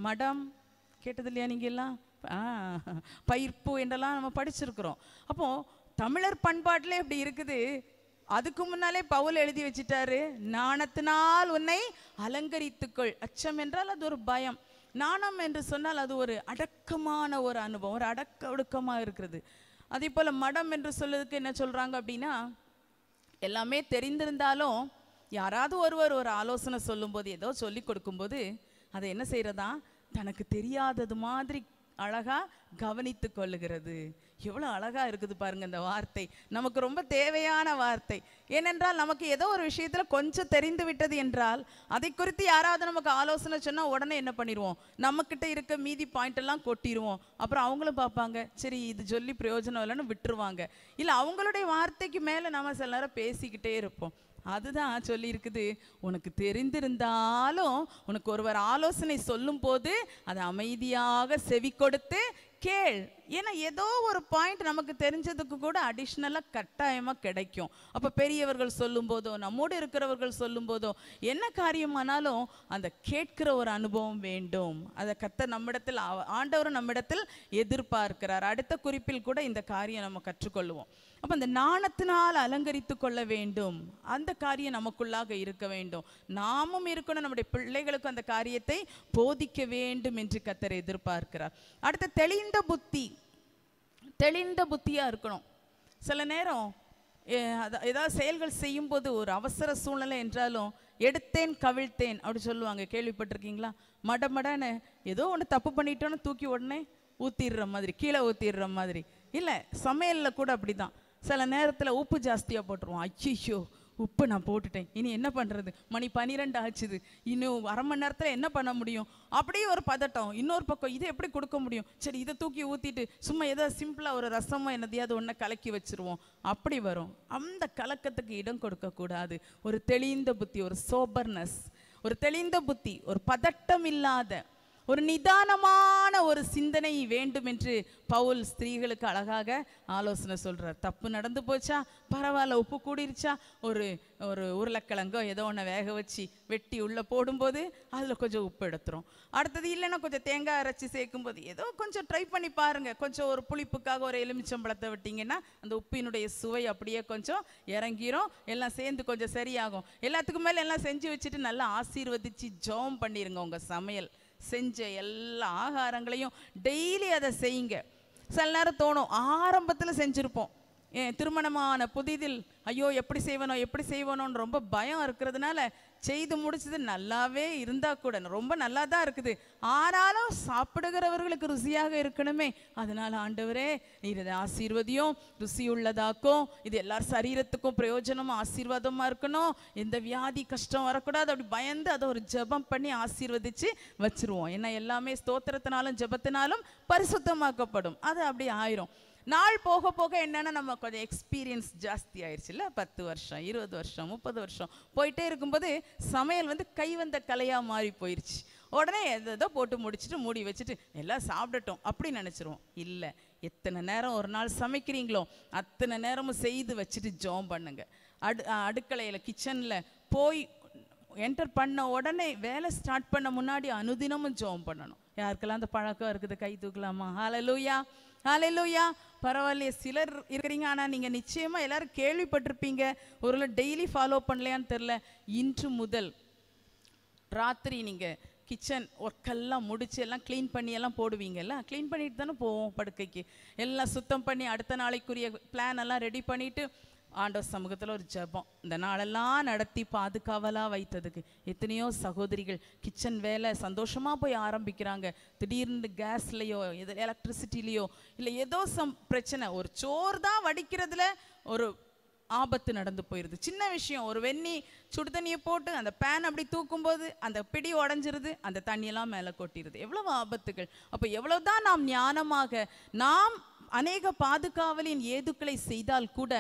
S1: மடம் கேட்டது இல்லையா நீங்கள் எல்லாம் பயிர்ப்பு என்றெல்லாம் நம்ம படிச்சிருக்கிறோம் அப்போது தமிழர் பண்பாட்டில் இப்படி இருக்குது அதுக்கு முன்னாலே பவுல் எழுதி வச்சிட்டாரு நாணத்தினால் உன்னை அலங்கரித்துக்கொள் அச்சம் என்றால் அது ஒரு பயம் நாணம் என்று சொன்னால் அது ஒரு அடக்கமான ஒரு அனுபவம் ஒரு அடக்க ஒடுக்கமாக இருக்கிறது அதே போல் மடம் என்று சொல்லுறதுக்கு என்ன சொல்கிறாங்க அப்படின்னா எல்லாமே தெரிந்திருந்தாலும் யாராவது ஒருவர் ஒரு ஆலோசனை சொல்லும்போது ஏதோ சொல்லி கொடுக்கும்போது அதை என்ன செய்கிறதா தனக்கு தெரியாதது மாதிரி அழகா கவனித்து கொள்ளுகிறது எவ்வளோ அழகா இருக்குது பாருங்க இந்த வார்த்தை நமக்கு ரொம்ப தேவையான வார்த்தை ஏனென்றால் நமக்கு ஏதோ ஒரு விஷயத்துல கொஞ்சம் தெரிந்து விட்டது என்றால் அதை குறித்து யாராவது நமக்கு ஆலோசனை சொன்னா உடனே என்ன பண்ணிடுவோம் கிட்ட இருக்க மீதி பாயிண்ட் எல்லாம் கொட்டிடுவோம் அப்புறம் அவங்களும் பார்ப்பாங்க சரி இது சொல்லி பிரயோஜனம் இல்லைன்னு விட்டுருவாங்க இல்லை அவங்களுடைய வார்த்தைக்கு மேல நம்ம சில நேரம் பேசிக்கிட்டே இருப்போம் அதுதான் சொல்லியிருக்குது உனக்கு தெரிந்திருந்தாலும் உனக்கு ஒருவர் ஆலோசனை சொல்லும் போது அதை அமைதியாக செவி கொடுத்து கேள் ஏன்னா ஏதோ ஒரு பாயிண்ட் நமக்கு தெரிஞ்சதுக்கு கூட அடிஷ்னலாக கட்டாயமாக கிடைக்கும் அப்போ பெரியவர்கள் சொல்லும் போதோ நம்மோடு இருக்கிறவர்கள் சொல்லும்போதோ என்ன காரியமானாலும் அந்த கேட்கிற ஒரு அனுபவம் வேண்டும் அதை கத்த நம்மிடத்தில் ஆண்டவர் நம்மிடத்தில் எதிர்பார்க்கிறார் அடுத்த குறிப்பில் கூட இந்த காரியம் நம்ம கற்றுக்கொள்வோம் அப்போ அந்த நாணத்தினால் அலங்கரித்து கொள்ள வேண்டும் அந்த காரியம் நமக்குள்ளாக இருக்க வேண்டும் நாமும் இருக்கணும் நம்முடைய பிள்ளைகளுக்கு அந்த காரியத்தை போதிக்க வேண்டும் என்று கத்தர் எதிர்பார்க்கிறார் அடுத்த தெளிந்த புத்தி தெளிந்த புத்தியாக இருக்கணும் சில நேரம் ஏதாவது செயல்கள் செய்யும்போது ஒரு அவசர சூழ்நிலை என்றாலும் எடுத்தேன் கவிழ்த்தேன் அப்படின்னு சொல்லுவாங்க கேள்விப்பட்டிருக்கீங்களா மடமடான்னு ஏதோ ஒன்று தப்பு பண்ணிட்டோன்னு தூக்கி உடனே ஊற்றிடுற மாதிரி கீழே ஊற்றிடுற மாதிரி இல்லை சமையலில் கூட அப்படி தான் சில நேரத்தில் உப்பு ஜாஸ்தியாக போட்டுருவோம் அச்சிஷோ உப்பு நான் போட்டுட்டேன் இனி என்ன பண்ணுறது மணி பன்னிரெண்டு ஆச்சுது இன்னும் அரை மணி நேரத்தில் என்ன பண்ண முடியும் அப்படியே ஒரு பதட்டம் இன்னொரு பக்கம் இதை எப்படி கொடுக்க முடியும் சரி இதை தூக்கி ஊற்றிட்டு சும்மா ஏதோ சிம்பிளாக ஒரு ரசமோ என்னதையாவது ஒன்றை கலக்கி வச்சுருவோம் அப்படி வரும் அந்த கலக்கத்துக்கு இடம் கொடுக்கக்கூடாது ஒரு தெளிந்த புத்தி ஒரு சோபர்னஸ் ஒரு தெளிந்த புத்தி ஒரு பதட்டம் இல்லாத ஒரு நிதானமான ஒரு சிந்தனை வேண்டும் என்று பவுல் ஸ்திரீகளுக்கு அழகாக ஆலோசனை சொல்கிறார் தப்பு நடந்து போச்சா பரவாயில்ல உப்பு கூடிருச்சா ஒரு ஒரு உருளைக்கிழங்கோ ஏதோ ஒன்று வேக வச்சு வெட்டி உள்ளே போடும்போது அதில் கொஞ்சம் உப்பு எடுத்துரும் அடுத்தது இல்லைன்னா கொஞ்சம் தேங்காய் அரைச்சி சேர்க்கும்போது ஏதோ கொஞ்சம் ட்ரை பண்ணி பாருங்கள் கொஞ்சம் ஒரு புளிப்புக்காக ஒரு எலுமிச்சம்பழத்தை விட்டிங்கன்னா அந்த உப்பினுடைய சுவை அப்படியே கொஞ்சம் இறங்கிரும் எல்லாம் சேர்ந்து கொஞ்சம் சரியாகும் எல்லாத்துக்கும் மேலே எல்லாம் செஞ்சு வச்சுட்டு நல்லா ஆசீர்வதித்து ஜோம் பண்ணிடுங்க உங்கள் சமையல் செஞ்ச எல்லா ஆகாரங்களையும் டெய்லி அதை செய்யுங்க சில நேரம் தோணும் ஆரம்பத்தில் செஞ்சுருப்போம் திருமணமான புதிதில் ஐயோ எப்படி செய்வனோ எப்படி செய்வனோன்னு ரொம்ப பயம் இருக்கிறதுனால செய்து முடிச்சது நல்லாவே இருந்தால் கூட ரொம்ப நல்லா தான் இருக்குது ஆனாலும் சாப்பிடுகிறவர்களுக்கு ருசியாக இருக்கணுமே அதனால் ஆண்டவரே இது ஆசீர்வதியும் ருசி உள்ளதாக்கும் இது எல்லார் சரீரத்துக்கும் பிரயோஜனமும் ஆசீர்வாதமாக இருக்கணும் எந்த வியாதி கஷ்டம் வரக்கூடாது அப்படி பயந்து அதை ஒரு ஜபம் பண்ணி ஆசீர்வதித்து வச்சுருவோம் ஏன்னா எல்லாமே ஸ்தோத்திரத்தினாலும் ஜபத்தினாலும் பரிசுத்தமாக்கப்படும் அது அப்படி ஆயிரும் நாள் போக போக என்னென்னா நம்ம கொஞ்சம் எக்ஸ்பீரியன்ஸ் ஜாஸ்தி ஆயிடுச்சுல்ல பத்து வருஷம் இருபது வருஷம் முப்பது வருஷம் போயிட்டே இருக்கும்போது சமையல் வந்து கை வந்த கலையாக மாறி போயிடுச்சு உடனே எதோ போட்டு முடிச்சுட்டு மூடி வச்சுட்டு எல்லாம் சாப்பிடட்டும் அப்படின்னு நினச்சிருவோம் இல்லை எத்தனை நேரம் ஒரு நாள் சமைக்கிறீங்களோ அத்தனை நேரமும் செய்து வச்சுட்டு ஜோம் பண்ணுங்க அடு அடுக்கலையில் கிச்சனில் போய் என்டர் பண்ண உடனே வேலை ஸ்டார்ட் பண்ண முன்னாடி அனுதினமும் ஜோம் பண்ணணும் யாருக்கெல்லாம் அந்த பழக்கம் இருக்குது கை தூக்கலாமா ஹலலூயா ஹாலெல்லூயா பரவாயில்லையே சிலர் இருக்கிறீங்க ஆனால் நீங்கள் நிச்சயமாக எல்லாரும் கேள்விப்பட்டிருப்பீங்க ஒரு டெய்லி ஃபாலோ பண்ணலையான்னு தெரில இன்று முதல் ராத்திரி நீங்கள் கிச்சன் ஒர்க்கெல்லாம் முடிச்சு எல்லாம் க்ளீன் பண்ணி எல்லாம் போடுவீங்கல்ல க்ளீன் பண்ணிட்டு தானே போவோம் படுக்கைக்கு எல்லாம் சுத்தம் பண்ணி அடுத்த நாளைக்குரிய பிளான் எல்லாம் ரெடி பண்ணிவிட்டு ஆண்டவர் சமூகத்தில் ஒரு ஜபம் இந்த நாளெல்லாம் நடத்தி பாதுகாவலாக வைத்ததுக்கு எத்தனையோ சகோதரிகள் கிச்சன் வேலை சந்தோஷமாக போய் ஆரம்பிக்கிறாங்க திடீர்னு கேஸ்லேயோ எது எலக்ட்ரிசிட்டிலேயோ இல்லை ஏதோ சம் பிரச்சனை ஒரு சோறு தான் வடிக்கிறதுல ஒரு ஆபத்து நடந்து போயிடுது சின்ன விஷயம் ஒரு வெந்நி சுடு தண்ணியை போட்டு அந்த பேன் அப்படி தூக்கும்போது அந்த பிடி உடஞ்சிருது அந்த தண்ணியெல்லாம் மேலே கொட்டிடுது எவ்வளவு ஆபத்துகள் அப்போ எவ்வளோதான் நாம் ஞானமாக நாம் அநேக பாதுகாவலின் ஏதுக்களை செய்தால் கூட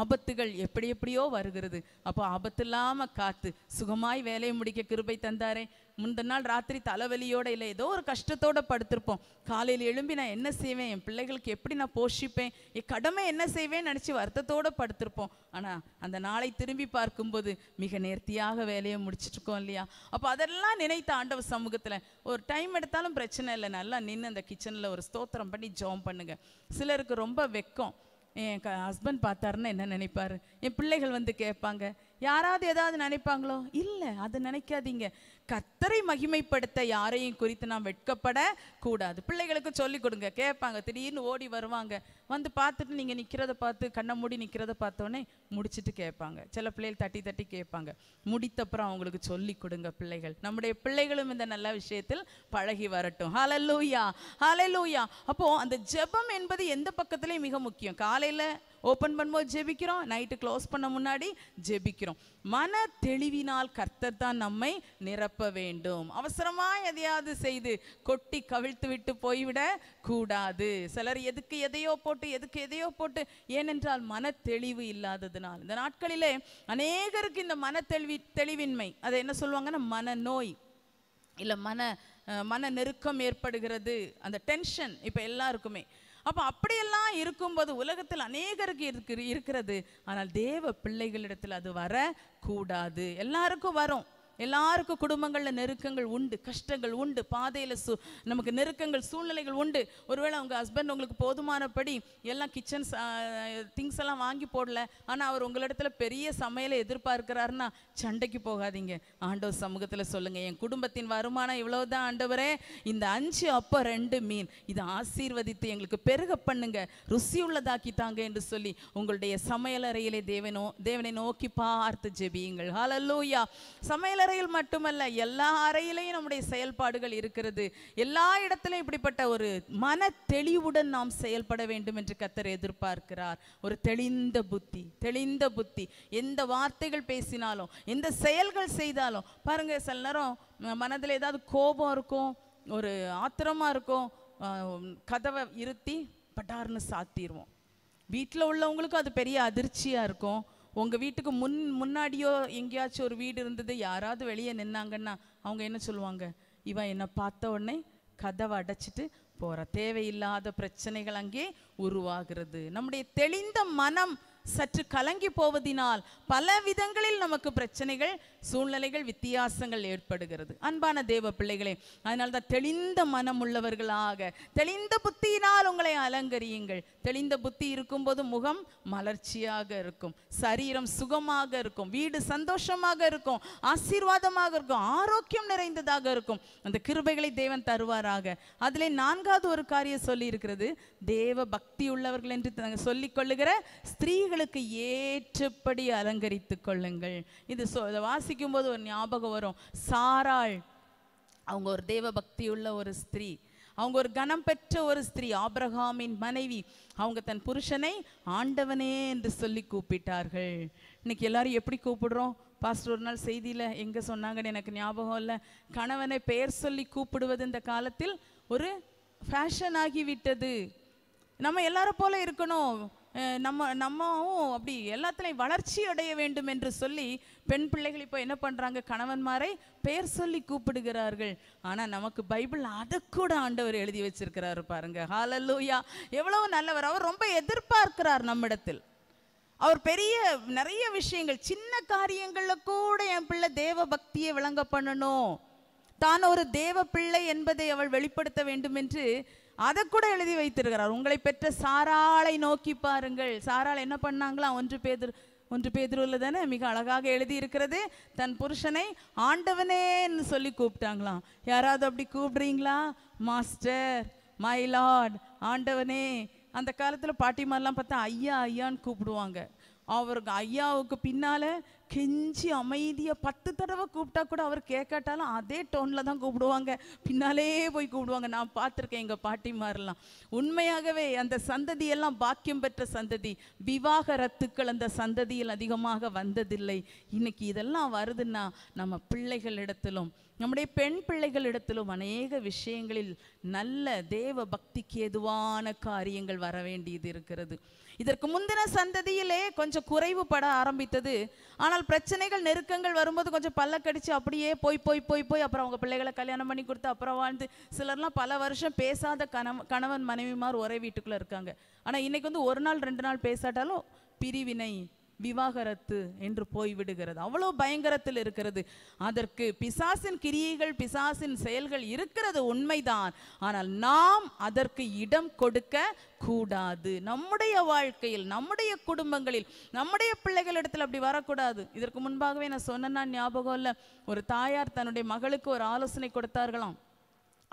S1: ஆபத்துகள் எப்படி எப்படியோ வருகிறது அப்போ ஆபத்தில்லாமல் காத்து சுகமாய் வேலையை முடிக்க கிருபை தந்தாரே முந்தின நாள் ராத்திரி தலைவலியோட இல்லை ஏதோ ஒரு கஷ்டத்தோட படுத்திருப்போம் காலையில் எழும்பி நான் என்ன செய்வேன் என் பிள்ளைகளுக்கு எப்படி நான் போஷிப்பேன் என் கடமை என்ன செய்வேன் நினச்சி வருத்தத்தோட படுத்திருப்போம் ஆனால் அந்த நாளை திரும்பி பார்க்கும்போது மிக நேர்த்தியாக வேலையை முடிச்சிட்ருக்கோம் இல்லையா அப்போ அதெல்லாம் நினைத்த ஆண்டவ சமூகத்தில் ஒரு டைம் எடுத்தாலும் பிரச்சனை இல்லை நல்லா நின்று அந்த கிச்சனில் ஒரு ஸ்தோத்திரம் பண்ணி ஜோம் பண்ணுங்க சிலருக்கு ரொம்ப வெக்கம் என் க ஹஸ்பண்ட் பார்த்தாருன்னா என்ன நினைப்பாரு என் பிள்ளைகள் வந்து கேட்பாங்க யாராவது ஏதாவது நினைப்பாங்களோ இல்லை அதை நினைக்காதீங்க கத்தரை மகிமைப்படுத்த யாரையும் குறித்து நாம் வெட்கப்பட கூடாது பிள்ளைகளுக்கு சொல்லிக் கொடுங்க கேட்பாங்க திடீர்னு ஓடி வருவாங்க வந்து பார்த்துட்டு நீங்க நிக்கிறத பார்த்து கண்ணை மூடி நிக்கிறத பார்த்தோன்னே முடிச்சுட்டு கேட்பாங்க சில பிள்ளைகள் தட்டி தட்டி கேட்பாங்க முடித்தப்புறம் அவங்களுக்கு சொல்லி கொடுங்க பிள்ளைகள் நம்முடைய பிள்ளைகளும் இந்த நல்ல விஷயத்தில் பழகி வரட்டும் ஹலலூயா ஹலலூயா அப்போ அந்த ஜெபம் என்பது எந்த பக்கத்துலேயும் மிக முக்கியம் காலையில ஓப்பன் பண்ணும்போது ஜெபிக்கிறோம் நைட்டு க்ளோஸ் பண்ண முன்னாடி ஜெபிக்கிறோம் மன தெளிவினால் கர்த்தர் தான் நம்மை நிரப்ப வேண்டும் அவசரமாக எதையாவது செய்து கொட்டி கவிழ்த்து விட்டு போய்விட கூடாது சிலர் எதுக்கு எதையோ போட்டு எதுக்கு எதையோ போட்டு ஏனென்றால் மன தெளிவு இல்லாததுனால் இந்த நாட்களிலே அநேகருக்கு இந்த மன தெளிவி தெளிவின்மை அதை என்ன சொல்லுவாங்கன்னா மன நோய் இல்லை மன மன நெருக்கம் ஏற்படுகிறது அந்த டென்ஷன் இப்போ எல்லாருக்குமே அப்போ அப்படியெல்லாம் இருக்கும்போது உலகத்தில் அநேகருக்கு இருக்கு இருக்கிறது ஆனால் தேவ பிள்ளைகளிடத்தில் அது வரக்கூடாது எல்லாருக்கும் வரும் எல்லாருக்கும் குடும்பங்களில் நெருக்கங்கள் உண்டு கஷ்டங்கள் உண்டு பாதையில் சு நமக்கு நெருக்கங்கள் சூழ்நிலைகள் உண்டு ஒருவேளை உங்கள் ஹஸ்பண்ட் உங்களுக்கு போதுமானபடி எல்லாம் கிச்சன் திங்ஸ் எல்லாம் வாங்கி போடல ஆனால் அவர் உங்களிடத்துல பெரிய சமையலை எதிர்பார்க்கிறாருன்னா சண்டைக்கு போகாதீங்க ஆண்டவர் சமூகத்தில் சொல்லுங்கள் என் குடும்பத்தின் வருமானம் இவ்வளோதான் ஆண்டவரே இந்த அஞ்சு அப்போ ரெண்டு மீன் இதை ஆசீர்வதித்து எங்களுக்கு பெருக பண்ணுங்க ருசியுள்ளதாக்கி தாங்க என்று சொல்லி உங்களுடைய சமையலறையிலே தேவனோ தேவனை நோக்கி பார்த்து ஜெபியுங்கள் ஹலலூயா சமையல் அறையில் மட்டுமல்ல எல்லா அறையிலையும் நம்முடைய செயல்பாடுகள் இருக்கிறது எல்லா இடத்திலையும் இப்படிப்பட்ட ஒரு மன தெளிவுடன் நாம் செயல்பட வேண்டும் என்று கத்தர் எதிர்பார்க்கிறார் ஒரு தெளிந்த புத்தி தெளிந்த புத்தி எந்த வார்த்தைகள் பேசினாலும் எந்த செயல்கள் செய்தாலும் பாருங்க சில நேரம் மனதில் ஏதாவது கோபம் இருக்கும் ஒரு ஆத்திரமாக இருக்கும் கதவை இருத்தி பட்டார்னு சாத்திடுவோம் வீட்டில் உள்ளவங்களுக்கும் அது பெரிய அதிர்ச்சியாக இருக்கும் உங்கள் வீட்டுக்கு முன் முன்னாடியோ எங்கேயாச்சும் ஒரு வீடு இருந்தது யாராவது வெளியே நின்னாங்கன்னா அவங்க என்ன சொல்லுவாங்க இவன் என்னை பார்த்த உடனே கதவை அடைச்சிட்டு போகிற தேவையில்லாத பிரச்சனைகள் அங்கே உருவாகிறது நம்முடைய தெளிந்த மனம் சற்று கலங்கி போவதினால் பல விதங்களில் நமக்கு பிரச்சனைகள் சூழ்நிலைகள் வித்தியாசங்கள் ஏற்படுகிறது அன்பான தேவ பிள்ளைகளே அதனால் தான் தெளிந்த மனம் உள்ளவர்களாக தெளிந்த புத்தியினால் உங்களை அலங்கரியுங்கள் தெளிந்த புத்தி இருக்கும்போது முகம் மலர்ச்சியாக இருக்கும் சரீரம் சுகமாக இருக்கும் வீடு சந்தோஷமாக இருக்கும் ஆசீர்வாதமாக இருக்கும் ஆரோக்கியம் நிறைந்ததாக இருக்கும் அந்த கிருபைகளை தேவன் தருவாராக அதில் நான்காவது ஒரு காரியம் சொல்லி இருக்கிறது தேவ பக்தி உள்ளவர்கள் என்று சொல்லிக் கொள்ளுகிற ஸ்திரீகள் உங்களுக்கு ஏற்றபடி அலங்கரித்து கொள்ளுங்கள் இது வாசிக்கும் போது ஒரு ஞாபகம் வரும் சாராள் அவங்க ஒரு தேவ பக்தி உள்ள ஒரு ஸ்திரீ அவங்க ஒரு கனம் பெற்ற ஒரு ஸ்திரீ ஆப்ரஹாமின் மனைவி அவங்க தன் புருஷனை ஆண்டவனே என்று சொல்லி கூப்பிட்டார்கள் இன்னைக்கு எல்லாரும் எப்படி கூப்பிடுறோம் பாஸ்டர் ஒரு நாள் செய்தியில் எங்கே சொன்னாங்கன்னு எனக்கு ஞாபகம் இல்லை கணவனை பெயர் சொல்லி கூப்பிடுவது இந்த காலத்தில் ஒரு ஃபேஷன் ஆகிவிட்டது நம்ம எல்லாரும் போல இருக்கணும் நம்ம நம்மவும் அப்படி எல்லாத்துலேயும் வளர்ச்சி அடைய வேண்டும் என்று சொல்லி பெண் பிள்ளைகள் இப்போ என்ன பண்ணுறாங்க கணவன்மாரை பெயர் சொல்லி கூப்பிடுகிறார்கள் ஆனால் நமக்கு பைபிள் அதை கூட ஆண்டவர் எழுதி வச்சிருக்கிறாரு பாருங்க ஹாலல்லூயா எவ்வளவு நல்லவர் அவர் ரொம்ப எதிர்பார்க்கிறார் நம்மிடத்தில் அவர் பெரிய நிறைய விஷயங்கள் சின்ன காரியங்களில் கூட என் பிள்ளை தேவ பக்தியை விளங்க பண்ணணும் தான் ஒரு தேவ பிள்ளை என்பதை அவள் வெளிப்படுத்த வேண்டும் என்று அதை கூட எழுதி வைத்திருக்கிறார் உங்களை பெற்ற சாராளை நோக்கி பாருங்கள் சாரால் என்ன பண்ணாங்களா ஒன்று பேதர் ஒன்று பேதுருவில் தானே மிக அழகாக எழுதி இருக்கிறது தன் புருஷனை ஆண்டவனேன்னு சொல்லி கூப்பிட்டாங்களாம் யாராவது அப்படி கூப்பிடுறீங்களா மாஸ்டர் மை லார்ட் ஆண்டவனே அந்த காலத்தில் பாட்டிமாரெலாம் பார்த்தா ஐயா ஐயான்னு கூப்பிடுவாங்க அவருக்கு ஐயாவுக்கு பின்னால் கெஞ்சி அமைதியாக பத்து தடவை கூப்பிட்டா கூட அவர் கேட்காட்டாலும் அதே டோனில் தான் கூப்பிடுவாங்க பின்னாலே போய் கூப்பிடுவாங்க நான் பார்த்துருக்கேன் எங்கள் பாட்டிமாரெலாம் உண்மையாகவே அந்த சந்ததியெல்லாம் பாக்கியம் பெற்ற சந்ததி விவாக ரத்துக்கள் அந்த சந்ததியில் அதிகமாக வந்ததில்லை இன்னைக்கு இதெல்லாம் வருதுன்னா நம்ம பிள்ளைகளிடத்திலும் நம்முடைய பெண் பிள்ளைகளிடத்திலும் அநேக விஷயங்களில் நல்ல தேவ பக்திக்கு ஏதுவான காரியங்கள் வர வேண்டியது இருக்கிறது இதற்கு முந்தின சந்ததியிலே கொஞ்சம் குறைவு பட ஆரம்பித்தது ஆனால் பிரச்சனைகள் நெருக்கங்கள் வரும்போது கொஞ்சம் பல்லக்கடிச்சு அப்படியே போய் போய் போய் போய் அப்புறம் அவங்க பிள்ளைகளை கல்யாணம் பண்ணி கொடுத்து அப்புறம் வாழ்ந்து சிலர்லாம் பல வருஷம் பேசாத கணவன் கணவன் மனைவிமார் ஒரே வீட்டுக்குள்ளே இருக்காங்க ஆனால் இன்னைக்கு வந்து ஒரு நாள் ரெண்டு நாள் பேசாட்டாலும் பிரிவினை விவாகரத்து என்று போய்விடுகிறது அவ்வளோ பயங்கரத்தில் இருக்கிறது அதற்கு பிசாசின் கிரியைகள் பிசாசின் செயல்கள் இருக்கிறது உண்மைதான் ஆனால் நாம் அதற்கு இடம் கொடுக்க கூடாது நம்முடைய வாழ்க்கையில் நம்முடைய குடும்பங்களில் நம்முடைய பிள்ளைகளிடத்தில் அப்படி வரக்கூடாது இதற்கு முன்பாகவே நான் சொன்னா ஞாபகம் இல்லை ஒரு தாயார் தன்னுடைய மகளுக்கு ஒரு ஆலோசனை கொடுத்தார்களாம்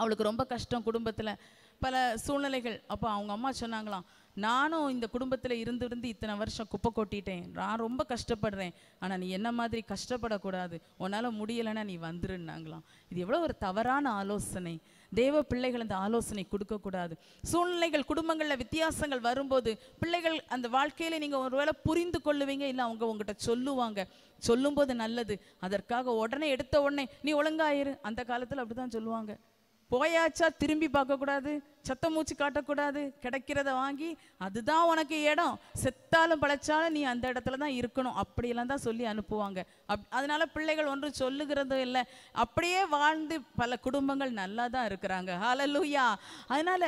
S1: அவளுக்கு ரொம்ப கஷ்டம் குடும்பத்தில் பல சூழ்நிலைகள் அப்போ அவங்க அம்மா சொன்னாங்களாம் நானும் இந்த குடும்பத்தில் இருந்து இருந்து இத்தனை வருஷம் குப்பை கொட்டிட்டேன் நான் ரொம்ப கஷ்டப்படுறேன் ஆனால் நீ என்ன மாதிரி கஷ்டப்படக்கூடாது உன்னால் முடியலைன்னா நீ வந்துருன்னாங்களாம் இது எவ்வளோ ஒரு தவறான ஆலோசனை தேவ பிள்ளைகள் அந்த ஆலோசனை கொடுக்கக்கூடாது சூழ்நிலைகள் குடும்பங்களில் வித்தியாசங்கள் வரும்போது பிள்ளைகள் அந்த வாழ்க்கையில் நீங்கள் ஒருவேளை புரிந்து கொள்ளுவீங்க இல்லை அவங்க உங்ககிட்ட சொல்லுவாங்க சொல்லும்போது நல்லது அதற்காக உடனே எடுத்த உடனே நீ ஒழுங்காயிரு அந்த காலத்தில் அப்படி தான் சொல்லுவாங்க போயாச்சா திரும்பி பார்க்கக்கூடாது சத்த மூச்சு காட்டக்கூடாது கிடைக்கிறத வாங்கி அதுதான் உனக்கு இடம் செத்தாலும் பழைச்சாலும் நீ அந்த இடத்துல தான் இருக்கணும் அப்படியெல்லாம் தான் சொல்லி அனுப்புவாங்க அப் அதனால பிள்ளைகள் ஒன்று சொல்லுகிறதும் இல்லை அப்படியே வாழ்ந்து பல குடும்பங்கள் நல்லா தான் இருக்கிறாங்க ஹலலூயா அதனால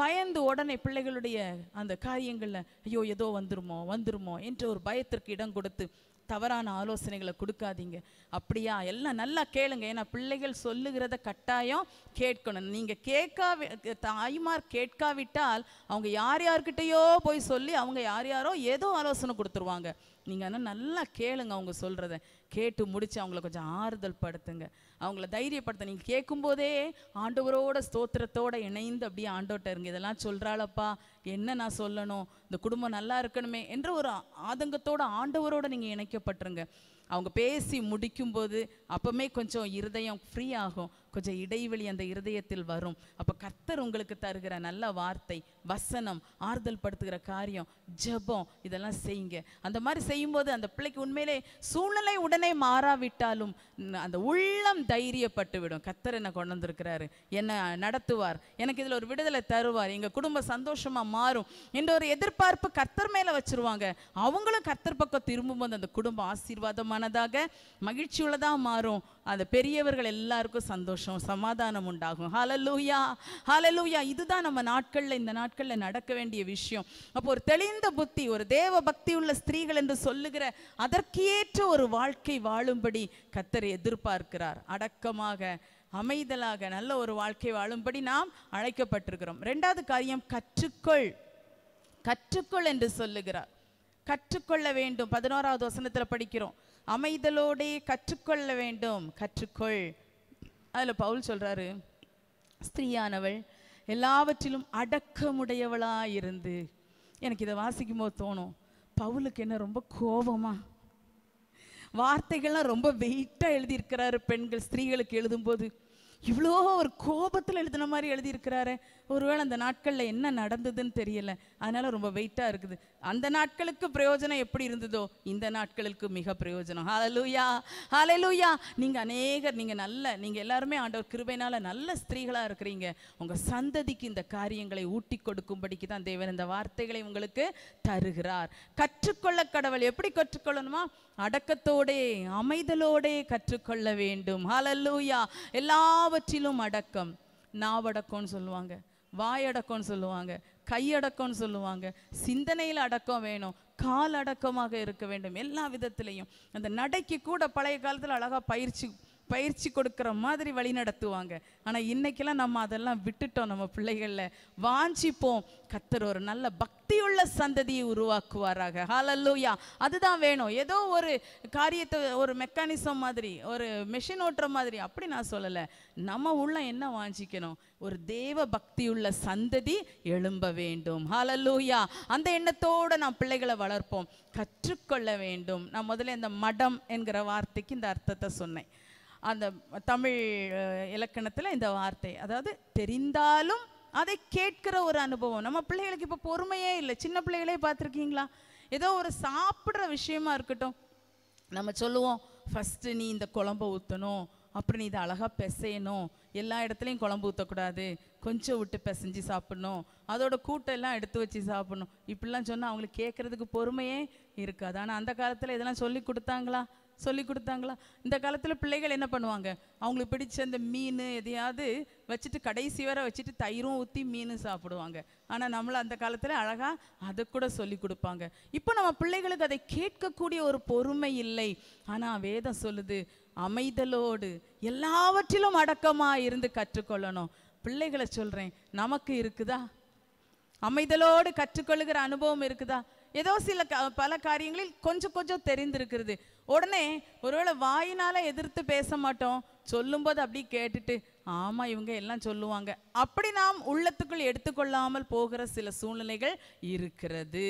S1: பயந்து உடனே பிள்ளைகளுடைய அந்த காரியங்களில் ஐயோ ஏதோ வந்துருமோ வந்துருமோ என்ற ஒரு பயத்திற்கு இடம் கொடுத்து தவறான ஆலோசனைகளை கொடுக்காதீங்க அப்படியா எல்லாம் நல்லா கேளுங்க ஏன்னா பிள்ளைகள் சொல்லுகிறத கட்டாயம் கேட்கணும் நீங்கள் கேட்காவி தாய்மார் கேட்காவிட்டால் அவங்க யார் யார்கிட்டயோ போய் சொல்லி அவங்க யார் யாரோ ஏதோ ஆலோசனை கொடுத்துருவாங்க நீங்கள் ஆனால் நல்லா கேளுங்க அவங்க சொல்கிறத கேட்டு முடித்து அவங்கள கொஞ்சம் ஆறுதல் படுத்துங்க அவங்கள தைரியப்படுத்த நீங்கள் கேட்கும்போதே ஆண்டவரோட ஸ்தோத்திரத்தோடு இணைந்து அப்படியே ஆண்டோட்ட இருங்க இதெல்லாம் சொல்கிறாளப்பா என்ன நான் சொல்லணும் இந்த குடும்பம் நல்லா இருக்கணுமே என்ற ஒரு ஆதங்கத்தோட ஆண்டவரோட நீங்கள் இணைக்கப்பட்டுருங்க அவங்க பேசி முடிக்கும்போது அப்போமே கொஞ்சம் இருதயம் ஃப்ரீ ஆகும் கொஞ்சம் இடைவெளி அந்த இருதயத்தில் வரும் அப்போ கர்த்தர் உங்களுக்கு தருகிற நல்ல வார்த்தை வசனம் ஆறுதல் படுத்துகிற காரியம் ஜபம் இதெல்லாம் செய்யுங்க அந்த மாதிரி செய்யும்போது அந்த பிள்ளைக்கு உண்மையிலே சூழ்நிலை உடனே மாறாவிட்டாலும் அந்த உள்ளம் தைரியப்பட்டு விடும் கத்தர் என்ன கொண்டு வந்திருக்கிறாரு என்ன நடத்துவார் எனக்கு இதில் ஒரு விடுதலை தருவார் எங்கள் குடும்பம் சந்தோஷமாக மாறும் என்ற ஒரு எதிர்பார்ப்பு கத்தர் மேலே வச்சுருவாங்க அவங்களும் கத்தர் பக்கம் திரும்பும்போது அந்த குடும்பம் ஆசீர்வாதமானதாக மகிழ்ச்சி உள்ளதாக மாறும் அந்த பெரியவர்கள் எல்லாருக்கும் சந்தோஷம் சமாதானம் உண்டாகும் ஹாலலூயா ஹாலலூயா இதுதான் நம்ம நாட்களில் இந்த நாட்கள் நாட்களில் நடக்க வேண்டிய விஷயம் அப்போ ஒரு தெளிந்த புத்தி ஒரு தேவ பக்தி உள்ள ஸ்திரீகள் என்று சொல்லுகிற அதற்கேற்ற ஒரு வாழ்க்கை வாழும்படி கத்தர் எதிர்பார்க்கிறார் அடக்கமாக அமைதலாக நல்ல ஒரு வாழ்க்கை வாழும்படி நாம் அழைக்கப்பட்டிருக்கிறோம் ரெண்டாவது காரியம் கற்றுக்கொள் கற்றுக்கொள் என்று சொல்லுகிறார் கற்றுக்கொள்ள வேண்டும் பதினோராவது வசனத்தில் படிக்கிறோம் அமைதலோடே கற்றுக்கொள்ள வேண்டும் கற்றுக்கொள் அதில் பவுல் சொல்கிறாரு ஸ்திரீயானவள் எல்லாவற்றிலும் அடக்கமுடையவளாக இருந்து எனக்கு இதை வாசிக்கும் போது தோணும் பவுலுக்கு என்ன ரொம்ப கோபமா வார்த்தைகள்லாம் ரொம்ப வெயிட்டாக எழுதியிருக்கிறாரு பெண்கள் ஸ்திரீகளுக்கு எழுதும்போது இவ்வளோ ஒரு கோபத்தில் எழுதின மாதிரி எழுதியிருக்கிறாரு ஒருவேளை அந்த நாட்களில் என்ன நடந்ததுன்னு தெரியல அதனால் ரொம்ப வெயிட்டாக இருக்குது அந்த நாட்களுக்கு பிரயோஜனம் எப்படி இருந்ததோ இந்த நாட்களுக்கு மிக பிரயோஜனம் ஹலலூயா ஹலலூயா நீங்கள் அநேகர் நீங்கள் நல்ல நீங்கள் எல்லாருமே ஆண்டவர் கிருபைனால நல்ல ஸ்திரீகளாக இருக்கிறீங்க உங்கள் சந்ததிக்கு இந்த காரியங்களை ஊட்டி கொடுக்கும்படிக்கு தான் தேவன் இந்த வார்த்தைகளை உங்களுக்கு தருகிறார் கற்றுக்கொள்ள கடவுள் எப்படி கற்றுக்கொள்ளணுமா அடக்கத்தோடே அமைதலோடே கற்றுக்கொள்ள வேண்டும் ஹலல்லூயா எல்லாவற்றிலும் அடக்கம் நாவடக்கம்னு சொல்லுவாங்க வாயடக்கம்னு சொல்லுவாங்க கையடக்கம்னு சொல்லுவாங்க சிந்தனையில் அடக்கம் வேணும் கால் அடக்கமாக இருக்க வேண்டும் எல்லா விதத்திலையும் அந்த நடைக்கு கூட பழைய காலத்தில் அழகாக பயிற்சி பயிற்சி கொடுக்குற மாதிரி வழி நடத்துவாங்க ஆனால் இன்னைக்கெல்லாம் நம்ம அதெல்லாம் விட்டுட்டோம் நம்ம பிள்ளைகளில் வாஞ்சிப்போம் கத்தர் ஒரு நல்ல பக்தியுள்ள சந்ததியை உருவாக்குவாராக ஹாலல்லூயா அதுதான் வேணும் ஏதோ ஒரு காரியத்தை ஒரு மெக்கானிசம் மாதிரி ஒரு மெஷின் ஓட்டுற மாதிரி அப்படி நான் சொல்லலை நம்ம உள்ள என்ன வாஞ்சிக்கணும் ஒரு தேவ பக்தியுள்ள சந்ததி எழும்ப வேண்டும் ஹாலல்லூயா அந்த எண்ணத்தோடு நாம் பிள்ளைகளை வளர்ப்போம் கற்றுக்கொள்ள வேண்டும் நான் முதல்ல இந்த மடம் என்கிற வார்த்தைக்கு இந்த அர்த்தத்தை சொன்னேன் அந்த தமிழ் இலக்கணத்தில் இந்த வார்த்தை அதாவது தெரிந்தாலும் அதை கேட்கிற ஒரு அனுபவம் நம்ம பிள்ளைகளுக்கு இப்போ பொறுமையே இல்லை சின்ன பிள்ளைகளே பார்த்துருக்கீங்களா ஏதோ ஒரு சாப்பிட்ற விஷயமா இருக்கட்டும் நம்ம சொல்லுவோம் ஃபஸ்ட்டு நீ இந்த குழம்ப ஊற்றணும் அப்புறம் நீ இதை அழகாக பிசையணும் எல்லா இடத்துலையும் குழம்பு ஊற்றக்கூடாது கொஞ்சம் விட்டு பெசைஞ்சு சாப்பிடணும் அதோட கூட்டெல்லாம் எடுத்து வச்சு சாப்பிடணும் இப்படிலாம் சொன்னால் அவங்களுக்கு கேட்குறதுக்கு பொறுமையே இருக்காது ஆனால் அந்த காலத்தில் இதெல்லாம் சொல்லி கொடுத்தாங்களா சொல்லி கொடுத்தாங்களா இந்த காலத்தில் பிள்ளைகள் என்ன பண்ணுவாங்க அவங்களுக்கு பிடிச்ச அந்த மீன் எதையாவது வச்சுட்டு கடைசி வர வச்சுட்டு தயிரும் ஊற்றி மீன் சாப்பிடுவாங்க ஆனால் நம்மளை அந்த காலத்தில் அழகாக அதை கூட சொல்லி கொடுப்பாங்க இப்போ நம்ம பிள்ளைகளுக்கு அதை கேட்கக்கூடிய ஒரு பொறுமை இல்லை ஆனால் வேதம் சொல்லுது அமைதலோடு எல்லாவற்றிலும் அடக்கமாக இருந்து கற்றுக்கொள்ளணும் பிள்ளைகளை சொல்கிறேன் நமக்கு இருக்குதா அமைதலோடு கற்றுக்கொள்ளுகிற அனுபவம் இருக்குதா ஏதோ சில பல காரியங்களில் கொஞ்சம் கொஞ்சம் தெரிந்திருக்கிறது உடனே ஒருவேளை வாயினால எதிர்த்து பேச மாட்டோம் சொல்லும்போது அப்படி கேட்டுட்டு ஆமாம் இவங்க எல்லாம் சொல்லுவாங்க அப்படி நாம் உள்ளத்துக்குள் எடுத்துக்கொள்ளாமல் போகிற சில சூழ்நிலைகள் இருக்கிறது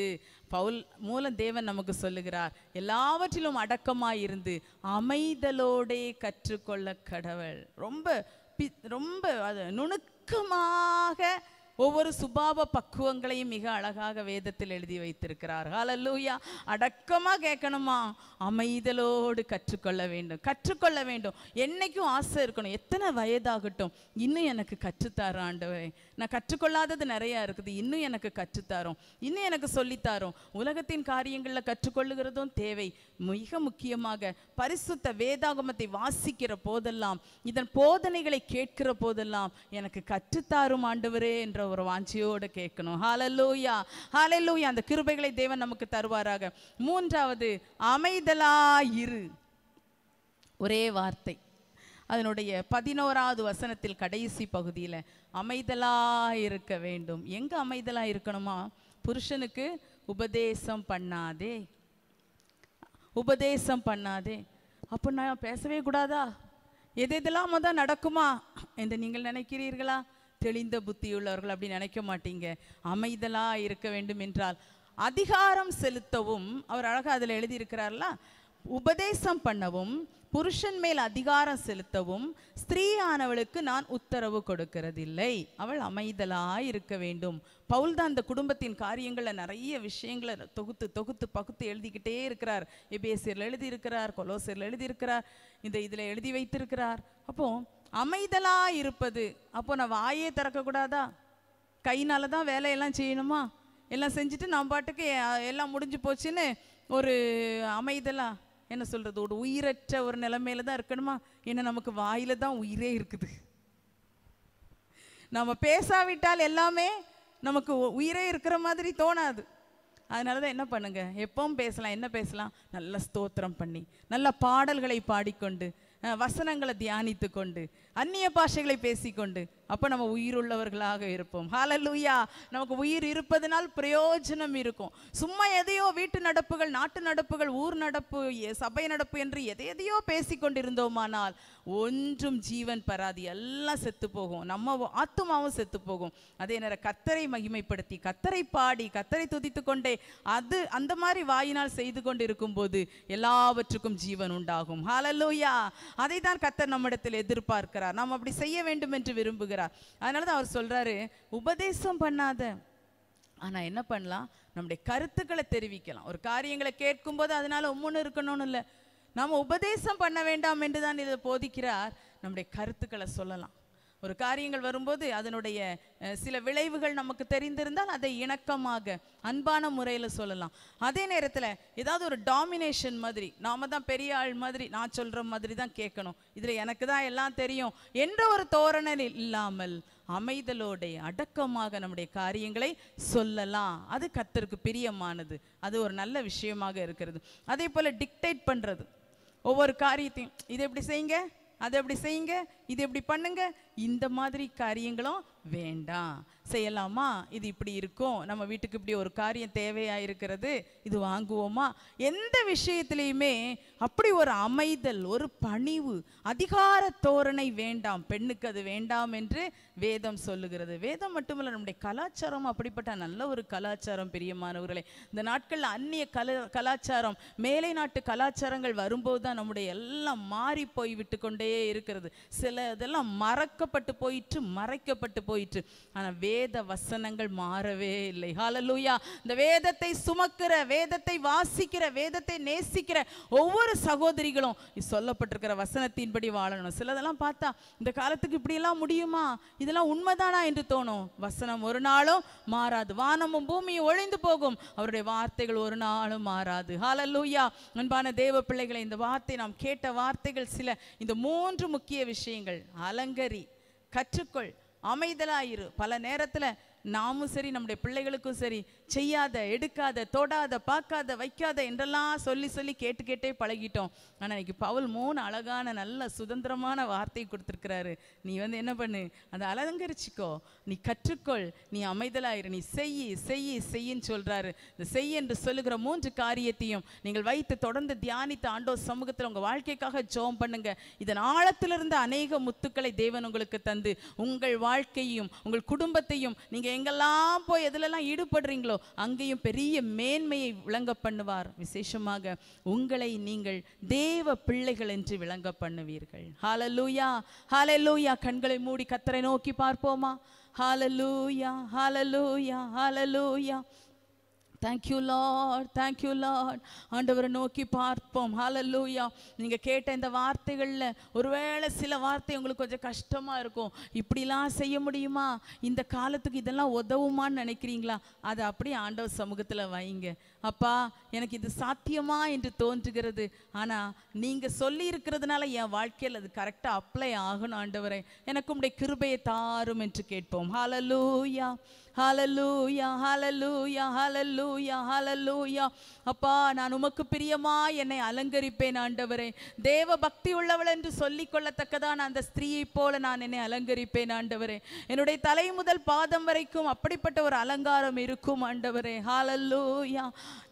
S1: பவுல் மூலம் தேவன் நமக்கு சொல்லுகிறார் எல்லாவற்றிலும் அடக்கமாக இருந்து அமைதலோடே கற்றுக்கொள்ள கடவுள் ரொம்ப ரொம்ப அது நுணுக்கமாக ஒவ்வொரு சுபாவ பக்குவங்களையும் மிக அழகாக வேதத்தில் எழுதி வைத்திருக்கிறார் ஹாலல்லூயா அடக்கமாக கேட்கணுமா அமைதலோடு கற்றுக்கொள்ள வேண்டும் கற்றுக்கொள்ள வேண்டும் என்னைக்கும் ஆசை இருக்கணும் எத்தனை வயதாகட்டும் இன்னும் எனக்கு கற்றுத்தாரோ ஆண்டவரே நான் கற்றுக்கொள்ளாதது நிறையா இருக்குது இன்னும் எனக்கு கற்றுத்தாரோம் இன்னும் எனக்கு சொல்லித்தாரோம் உலகத்தின் காரியங்களில் கற்றுக்கொள்ளுகிறதும் தேவை மிக முக்கியமாக பரிசுத்த வேதாகமத்தை வாசிக்கிற போதெல்லாம் இதன் போதனைகளை கேட்கிற போதெல்லாம் எனக்கு கற்றுத்தாரும் ஆண்டவரே என்ற ஒரு வாஞ்சியோடு கேட்கணும் ஹாலலூயா ஹாலலூயா அந்த கிருபைகளை தேவன் நமக்கு தருவாராக மூன்றாவது அமைதலா இரு ஒரே வார்த்தை அதனுடைய பதினோராவது வசனத்தில் கடைசி பகுதியில் அமைதலாக இருக்க வேண்டும் எங்கே அமைதலாக இருக்கணுமா புருஷனுக்கு உபதேசம் பண்ணாதே உபதேசம் பண்ணாதே அப்போ நான் பேசவே கூடாதா எது எதெல்லாம் தான் நடக்குமா என்று நீங்கள் நினைக்கிறீர்களா தெளிந்த புத்தியுள்ளவர்கள் அப்படி நினைக்க மாட்டீங்க அமைதலா இருக்க வேண்டும் என்றால் அதிகாரம் செலுத்தவும் அவர் அழகாக அதில் எழுதியிருக்கிறார்ல உபதேசம் பண்ணவும் புருஷன் மேல் அதிகாரம் செலுத்தவும் ஸ்திரீயானவளுக்கு நான் உத்தரவு கொடுக்கிறதில்லை அவள் அமைதலா இருக்க வேண்டும் பவுல் தான் அந்த குடும்பத்தின் காரியங்களை நிறைய விஷயங்களை தொகுத்து தொகுத்து பகுத்து எழுதிக்கிட்டே இருக்கிறார் எபேசியரில் எழுதியிருக்கிறார் கொலோசியரில் எழுதியிருக்கிறார் இந்த இதில் எழுதி வைத்திருக்கிறார் அப்போது அமைதலா இருப்பது அப்போ நான் வாயே திறக்கக்கூடாதா கையினால தான் வேலையெல்லாம் செய்யணுமா எல்லாம் செஞ்சுட்டு நான் பாட்டுக்கு எல்லாம் முடிஞ்சு போச்சுன்னு ஒரு அமைதலா என்ன சொல்கிறது ஒரு உயிரற்ற ஒரு நிலைமையில தான் இருக்கணுமா ஏன்னா நமக்கு வாயில் தான் உயிரே இருக்குது நம்ம பேசாவிட்டால் எல்லாமே நமக்கு உயிரே இருக்கிற மாதிரி தோணாது அதனால தான் என்ன பண்ணுங்க எப்பவும் பேசலாம் என்ன பேசலாம் நல்ல ஸ்தோத்திரம் பண்ணி நல்ல பாடல்களை பாடிக்கொண்டு வசனங்களை தியானித்து கொண்டு அந்நிய பாஷைகளை பேசிக்கொண்டு அப்போ நம்ம உயிர் உள்ளவர்களாக இருப்போம் ஹாலலூயா நமக்கு உயிர் இருப்பதனால் பிரயோஜனம் இருக்கும் சும்மா எதையோ வீட்டு நடப்புகள் நாட்டு நடப்புகள் ஊர் நடப்பு சபை நடப்பு என்று எதை எதையோ பேசிக்கொண்டிருந்தோமானால் ஒன்றும் ஜீவன் பராதி எல்லாம் செத்து போகும் நம்ம ஆத்துமாவும் செத்து போகும் அதே நேரம் கத்தரை மகிமைப்படுத்தி கத்தரை பாடி கத்தரை துதித்து கொண்டே அது அந்த மாதிரி வாயினால் செய்து கொண்டு இருக்கும்போது எல்லாவற்றுக்கும் ஜீவன் உண்டாகும் ஹாலலூயா அதை தான் கத்தர் நம்மிடத்தில் எதிர்பார்க்கிறார் நாம் அப்படி செய்ய வேண்டும் என்று விரும்புகிறார் விரும்புகிறார் அதனால தான் அவர் சொல்கிறாரு உபதேசம் பண்ணாத ஆனால் என்ன பண்ணலாம் நம்முடைய கருத்துக்களை தெரிவிக்கலாம் ஒரு காரியங்களை கேட்கும்போது அதனால் ஒவ்வொன்று இருக்கணும்னு இல்லை நாம் உபதேசம் பண்ண வேண்டாம் என்று தான் இதை போதிக்கிறார் நம்முடைய கருத்துக்களை சொல்லலாம் ஒரு காரியங்கள் வரும்போது அதனுடைய சில விளைவுகள் நமக்கு தெரிந்திருந்தால் அதை இணக்கமாக அன்பான முறையில் சொல்லலாம் அதே நேரத்தில் ஏதாவது ஒரு டாமினேஷன் மாதிரி நாம தான் பெரிய ஆள் மாதிரி நான் சொல்கிற மாதிரி தான் கேட்கணும் இதில் எனக்கு தான் எல்லாம் தெரியும் என்ற ஒரு தோரணல் இல்லாமல் அமைதலோட அடக்கமாக நம்முடைய காரியங்களை சொல்லலாம் அது கத்தருக்கு பிரியமானது அது ஒரு நல்ல விஷயமாக இருக்கிறது அதே போல் டிக்டேட் பண்ணுறது ஒவ்வொரு காரியத்தையும் இது எப்படி செய்யுங்க அதை எப்படி செய்யுங்க இது எப்படி பண்ணுங்க இந்த மாதிரி காரியங்களும் வேண்டாம் செய்யலாமா இது இப்படி இருக்கும் நம்ம வீட்டுக்கு இப்படி ஒரு காரியம் தேவையாக இருக்கிறது இது வாங்குவோமா எந்த விஷயத்திலையுமே அப்படி ஒரு அமைதல் ஒரு பணிவு அதிகார தோரணை வேண்டாம் பெண்ணுக்கு அது வேண்டாம் என்று வேதம் சொல்லுகிறது வேதம் மட்டுமல்ல நம்முடைய கலாச்சாரம் அப்படிப்பட்ட நல்ல ஒரு கலாச்சாரம் பிரியமானவர்களே இந்த நாட்களில் அந்நிய கல கலாச்சாரம் மேலை நாட்டு கலாச்சாரங்கள் வரும்போது தான் நம்முடைய எல்லாம் மாறி போய் விட்டு கொண்டே இருக்கிறது சில இதெல்லாம் மறக்கப்பட்டு போயிற்று மறைக்கப்பட்டு போயிற்று ஆனால் வேத வசனங்கள் மாறவே இல்லை ஹாலலூயா இந்த வேதத்தை சுமக்கிற வேதத்தை வாசிக்கிற வேதத்தை நேசிக்கிற ஒவ்வொரு சகோதரிகளும் சொல்லப்பட்டிருக்கிற வசனத்தின்படி வாழணும் சிலதெல்லாம் பார்த்தா இந்த காலத்துக்கு இப்படியெல்லாம் முடியுமா இதெல்லாம் உண்மைதானா என்று தோணும் வசனம் ஒரு நாளும் மாறாது வானமும் பூமியும் ஒழிந்து போகும் அவருடைய வார்த்தைகள் ஒரு நாளும் மாறாது ஹாலல்லூயா அன்பான தேவ பிள்ளைகளை இந்த வார்த்தை நாம் கேட்ட வார்த்தைகள் சில இந்த மூன்று முக்கிய விஷயங்கள் அலங்கரி கற்றுக்கொள் அமைதலாயிரு பல நேரத்தில் நாமும் சரி நம்முடைய பிள்ளைகளுக்கும் சரி செய்யாத எடுக்காத தொடாத பார்க்காத வைக்காத என்றெல்லாம் சொல்லி சொல்லி கேட்டு கேட்டே பழகிட்டோம் ஆனால் இன்னைக்கு பவுல் மூணு அழகான நல்ல சுதந்திரமான வார்த்தை கொடுத்துருக்கிறாரு நீ வந்து என்ன பண்ணு அதை அலங்கரிச்சிக்கோ நீ கற்றுக்கொள் நீ அமைதலாயிரு நீ செய் செய் செய்யின்னு சொல்கிறாரு இந்த செய் என்று சொல்லுகிற மூன்று காரியத்தையும் நீங்கள் வைத்து தொடர்ந்து தியானித்த ஆண்டோ சமூகத்தில் உங்கள் வாழ்க்கைக்காக ஜோம் பண்ணுங்க இதன் ஆழத்திலிருந்து அநேக முத்துக்களை தேவன் உங்களுக்கு தந்து உங்கள் வாழ்க்கையும் உங்கள் குடும்பத்தையும் நீங்கள் எங்கெல்லாம் போய் எதுலெல்லாம் ஈடுபடுறீங்களோ இருக்கிறீர்களோ அங்கேயும் பெரிய மேன்மையை விளங்க பண்ணுவார் விசேஷமாக உங்களை நீங்கள் தேவ பிள்ளைகள் என்று விளங்க பண்ணுவீர்கள் ஹாலலூயா ஹாலலூயா கண்களை மூடி கத்தரை நோக்கி பார்ப்போமா hallelujah hallelujah hallelujah thank you lord thank you lord ஆண்டவரை நோக்கி பார்ப்போம் ஹாலல்லூயா நீங்கள் கேட்ட இந்த வார்த்தைகளில் ஒருவேளை சில வார்த்தை உங்களுக்கு கொஞ்சம் கஷ்டமாக இருக்கும் இப்படிலாம் செய்ய முடியுமா இந்த காலத்துக்கு இதெல்லாம் உதவுமான்னு நினைக்கிறீங்களா அதை அப்படியே ஆண்டவர் சமூகத்தில் வைங்க அப்பா எனக்கு இது சாத்தியமா என்று தோன்றுகிறது ஆனால் நீங்கள் சொல்லி இருக்கிறதுனால என் வாழ்க்கையில் அது கரெக்டாக அப்ளை ஆகணும் ஆண்டவரை எனக்கு உடைய கிருபையை தாரும் என்று கேட்போம் hallelujah hallelujah hallelujah hallelujah hallelujah அப்பா நான் உமக்கு பிரியமா என்னை அலங்கரிப்பேன் ஆண்டவரே தேவ பக்தி உள்ளவள் என்று சொல்லிக் கொள்ளத்தக்கதான் அந்த ஸ்திரீயை போல நான் என்னை அலங்கரிப்பேன் ஆண்டவரே என்னுடைய தலை முதல் பாதம் வரைக்கும் அப்படிப்பட்ட ஒரு அலங்காரம் இருக்கும் ஆண்டவரே ஹாலல்லூயா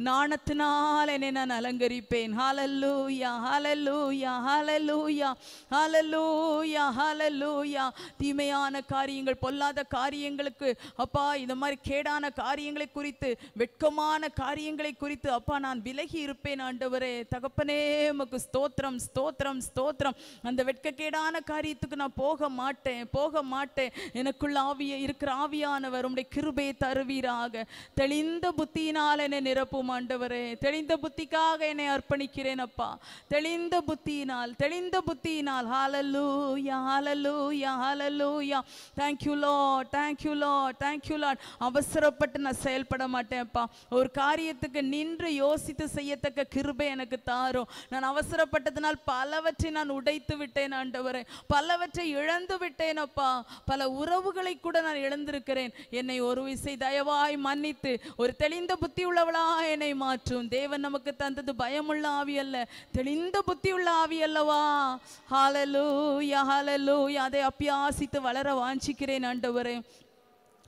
S1: நாணத்தினால் என்னை நான் அலங்கரிப்பேன் hallelujah hallelujah hallelujah hallelujah hallelujah தீமையான காரியங்கள் பொல்லாத காரியங்களுக்கு அப்பா இந்த மாதிரி கேடான காரியங்களை குறித்து வெட்கமான காரியங்களை குறித்து அப்பா நான் விலகி இருப்பேன் ஆண்டவரே தகப்பனே உமக்கு ஸ்தோத்திரம் ஸ்தோத்திரம் ஸ்தோத்திரம் அந்த வெட்கக்கேடான காரியத்துக்கு நான் போக மாட்டேன் போக மாட்டேன் எனக்குள்ள ஆவிய இருக்கிற ஆவியானவர் உடைய கிருபை தருவீராக தெளிந்த புத்தியினால் என்னை நிரப்பும் ஆண்டவரே தெளிந்த புத்திக்காக என்னை அர்ப்பணிக்கிறேன் அப்பா தெளிந்த புத்தியினால் தெளிந்த புத்தியினால் யா hallelujah thank you lord thank you lord thank you lord அவசரப்பட்டு நான் செயல்பட மாட்டேன்ப்பா ஒரு காரியத்துக்கு நின்று யோசித்து செய்யத்தக்க கிருபை எனக்கு தாரும் நான் அவசரப்பட்டதுனால் பலவற்றை நான் உடைத்து விட்டேன் ஆண்டவரே பலவற்றை இழந்து விட்டேன் அப்பா பல உறவுகளை கூட நான் இழந்திருக்கிறேன் என்னை ஒரு விசை தயவாய் மன்னித்து ஒரு தெளிந்த புத்தி உள்ளவளா என்னை மாற்றும் தேவன் நமக்கு தந்தது பயமுள்ள ஆவி அல்ல தெளிந்த புத்தி உள்ள ஆவி அல்லவா ஹாலலூ ஹாலலூ அதை அப்பியாசித்து வளர வாஞ்சிக்கிறேன் ஆண்டவரே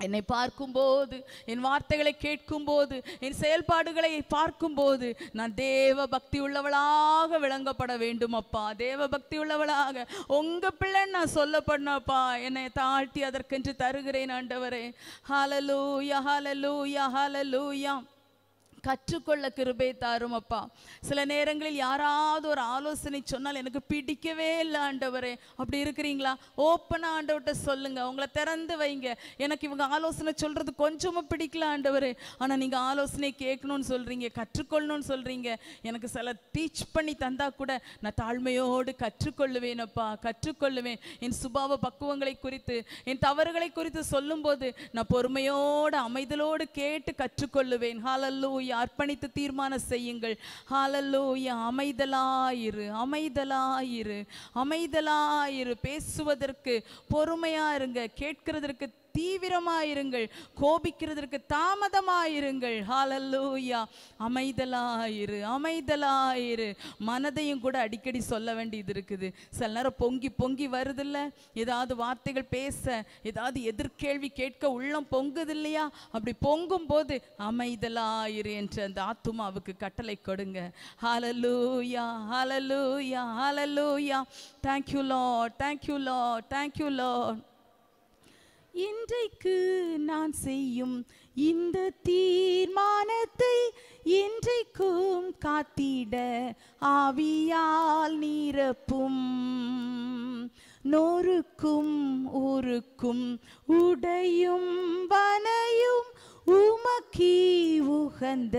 S1: என்னை பார்க்கும்போது என் வார்த்தைகளை கேட்கும்போது என் செயல்பாடுகளை பார்க்கும்போது நான் தேவ பக்தி உள்ளவளாக விளங்கப்பட வேண்டும் அப்பா தேவ பக்தி உள்ளவளாக உங்கள் பிள்ளை நான் சொல்லப்படணப்பா என்னை தாழ்த்தி அதற்கென்று தருகிறேன் ஆண்டவரே ஹாலலூயா ஹாலலூயா ஹாலலூயா கற்றுக்கொள்ள கிருபை தாரும் அப்பா சில நேரங்களில் யாராவது ஒரு ஆலோசனை சொன்னால் எனக்கு பிடிக்கவே இல்லை ஆண்டவரே அப்படி இருக்கிறீங்களா ஓப்பனாக ஆண்டவர்கிட்ட சொல்லுங்க உங்களை திறந்து வைங்க எனக்கு இவங்க ஆலோசனை சொல்றது கொஞ்சமும் பிடிக்கல ஆண்டவரே ஆனால் நீங்கள் ஆலோசனை கேட்கணும்னு சொல்றீங்க கற்றுக்கொள்ளணும்னு சொல்றீங்க எனக்கு சில டீச் பண்ணி தந்தா கூட நான் தாழ்மையோடு கற்றுக்கொள்ளுவேனப்பா கற்றுக்கொள்ளுவேன் என் சுபாவ பக்குவங்களை குறித்து என் தவறுகளை குறித்து சொல்லும்போது நான் பொறுமையோடு அமைதலோடு கேட்டு கற்றுக்கொள்ளுவேன் ஹாலல்லூயா அர்ப்பணித்து தீர்மானம் செய்யுங்கள் ஹாலல்லோய அமைதலாயிரு அமைதலாயிரு அமைதலாயிரு பேசுவதற்கு பொறுமையா இருங்க கேட்கிறதற்கு தீவிரமாயிருங்கள் கோபிக்கிறதற்கு தாமதமாயிருங்கள் ஹாலல்லூயா அமைதலாயிரு அமைதலாயிரு மனதையும் கூட அடிக்கடி சொல்ல வேண்டியது இருக்குது சில நேரம் பொங்கி பொங்கி வருதில்ல ஏதாவது வார்த்தைகள் பேச ஏதாவது எதிர்கேள்வி கேட்க உள்ளம் பொங்குது இல்லையா அப்படி பொங்கும் போது அமைதலாயிரு என்று அந்த ஆத்துமாவுக்கு கட்டளை கொடுங்க hallelujah hallelujah hallelujah thank you lord thank you lord thank you lord இன்றைக்கு நான் செய்யும் இந்த தீர்மானத்தை இன்றைக்கும் காத்திட ஆவியால் நீரப்பும் நோருக்கும் ஊருக்கும் உடையும் வனையும் உமக்கி உகந்த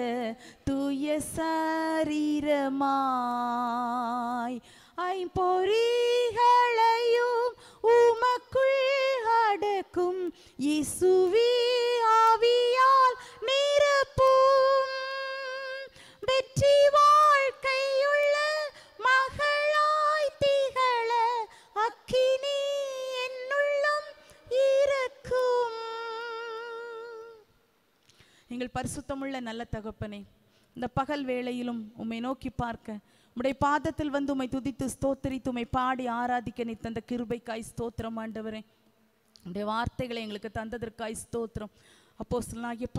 S1: தூய சரீரமாய் ஐம்பொறிகளையும் உமக்குள் அடக்கும் இசுவி ஆவியால் நிரப்பும் வெற்றி வாழ்க்கையுள்ள மகளாய் திகழ அக்கினி என்னுள்ளம் இருக்கும் எங்கள் பரிசுத்தமுள்ள நல்ல தகப்பனே இந்த பகல் வேளையிலும் உம்மை நோக்கி பார்க்க உம்முடைய பாதத்தில் வந்து உம்மை துதித்து ஸ்தோத்தரித்து உம்மை பாடி ஆராதிக்க நீ தந்த கிருபைக்காய் ஸ்தோத்திரம் ஆண்டவரே உடைய வார்த்தைகளை எங்களுக்கு தந்ததற்காய் ஸ்தோத்திரம் அப்போ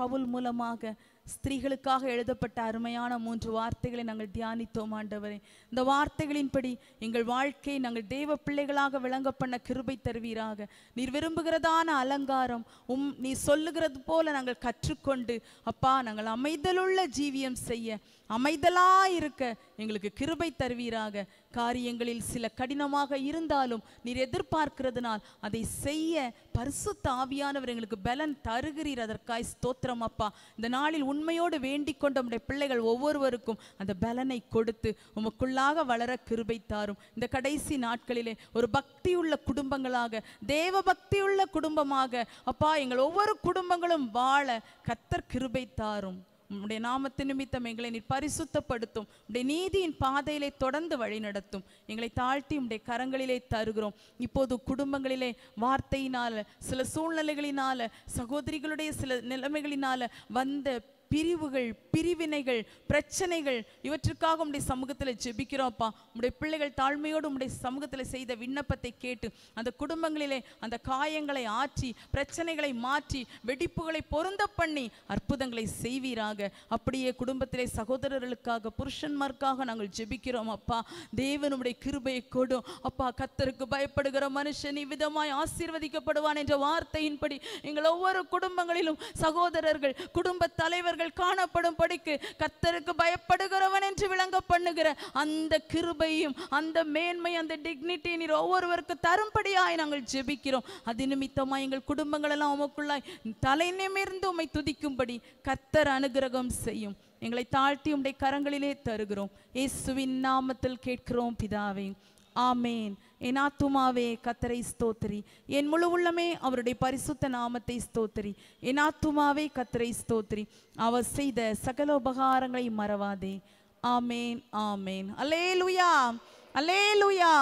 S1: பவுல் மூலமாக ஸ்திரீகளுக்காக எழுதப்பட்ட அருமையான மூன்று வார்த்தைகளை நாங்கள் தியானித்தோம் ஆண்டவரே இந்த வார்த்தைகளின்படி எங்கள் வாழ்க்கையை நாங்கள் தெய்வ பிள்ளைகளாக விளங்க பண்ண கிருபை தருவீராக நீர் விரும்புகிறதான அலங்காரம் உம் நீ சொல்லுகிறது போல நாங்கள் கற்றுக்கொண்டு அப்பா நாங்கள் அமைதலுள்ள ஜீவியம் செய்ய அமைதலாக இருக்க எங்களுக்கு கிருபை தருவீராக காரியங்களில் சில கடினமாக இருந்தாலும் நீர் எதிர்பார்க்கிறதுனால் அதை செய்ய பரிசுத்த ஆவியானவர் எங்களுக்கு பலன் தருகிறீர் அதற்காய் ஸ்தோத்திரம் அப்பா இந்த நாளில் உண்மையோடு வேண்டிக் கொண்ட நம்முடைய பிள்ளைகள் ஒவ்வொருவருக்கும் அந்த பலனை கொடுத்து உமக்குள்ளாக வளர கிருபை தாரும் இந்த கடைசி நாட்களிலே ஒரு பக்தியுள்ள குடும்பங்களாக தேவ பக்தியுள்ள குடும்பமாக அப்பா எங்கள் ஒவ்வொரு குடும்பங்களும் வாழ கத்தர் கிருபை தாரும் உம்முடைய நாமத்து நிமித்தம் எங்களை நீர் பரிசுத்தப்படுத்தும் உடைய நீதியின் பாதையிலே தொடர்ந்து வழி நடத்தும் எங்களை தாழ்த்தி உடைய கரங்களிலே தருகிறோம் இப்போது குடும்பங்களிலே வார்த்தையினால சில சூழ்நிலைகளினால சகோதரிகளுடைய சில நிலைமைகளினால வந்த பிரிவுகள் பிரிவினைகள் பிரச்சனைகள் இவற்றுக்காக உடைய சமூகத்தில் ஜெபிக்கிறோம்ப்பா உடைய பிள்ளைகள் தாழ்மையோடு உடைய சமூகத்தில் செய்த விண்ணப்பத்தை கேட்டு அந்த குடும்பங்களிலே அந்த காயங்களை ஆற்றி பிரச்சனைகளை மாற்றி வெடிப்புகளை பொருந்த பண்ணி அற்புதங்களை செய்வீராக அப்படியே குடும்பத்திலே சகோதரர்களுக்காக புருஷன்மார்க்காக நாங்கள் ஜெபிக்கிறோம் அப்பா தேவனுடைய கிருபையை கொடும் அப்பா கத்தருக்கு பயப்படுகிற மனுஷன் இவ்விதமாய் ஆசீர்வதிக்கப்படுவான் என்ற வார்த்தையின்படி எங்கள் ஒவ்வொரு குடும்பங்களிலும் சகோதரர்கள் குடும்ப தலைவர்கள் அவர்கள் காணப்படும் படிக்கு கத்தருக்கு பயப்படுகிறவன் என்று விளங்க பண்ணுகிற அந்த கிருபையும் அந்த மேன்மை அந்த டிக்னிட்டி நீர் ஒவ்வொருவருக்கு தரும்படியாய் நாங்கள் ஜெபிக்கிறோம் அது நிமித்தமாய் எங்கள் குடும்பங்கள் எல்லாம் உமக்குள்ளாய் தலை நிமிர்ந்து உமை துதிக்கும்படி கத்தர் அனுகிரகம் செய்யும் எங்களை தாழ்த்தி உடைய கரங்களிலே தருகிறோம் இயேசுவின் நாமத்தில் கேட்கிறோம் பிதாவே ஆமேன் என் ஆத்துமாவே கத்தரை ஸ்தோத்திரி என் முழு உள்ளமே அவருடைய பரிசுத்த நாமத்தை ஸ்தோத்திரி என் ஆத்துமாவே கத்தரை ஸ்தோத்திரி அவர் செய்த சகல உபகாரங்களை மறவாதே ஆமேன் ஆமேன் அலே லுயா அலே லுயா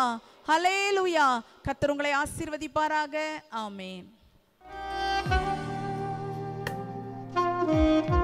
S1: ஹலே லுயா கத்தர் உங்களை ஆசீர்வதிப்பாராக ஆமேன்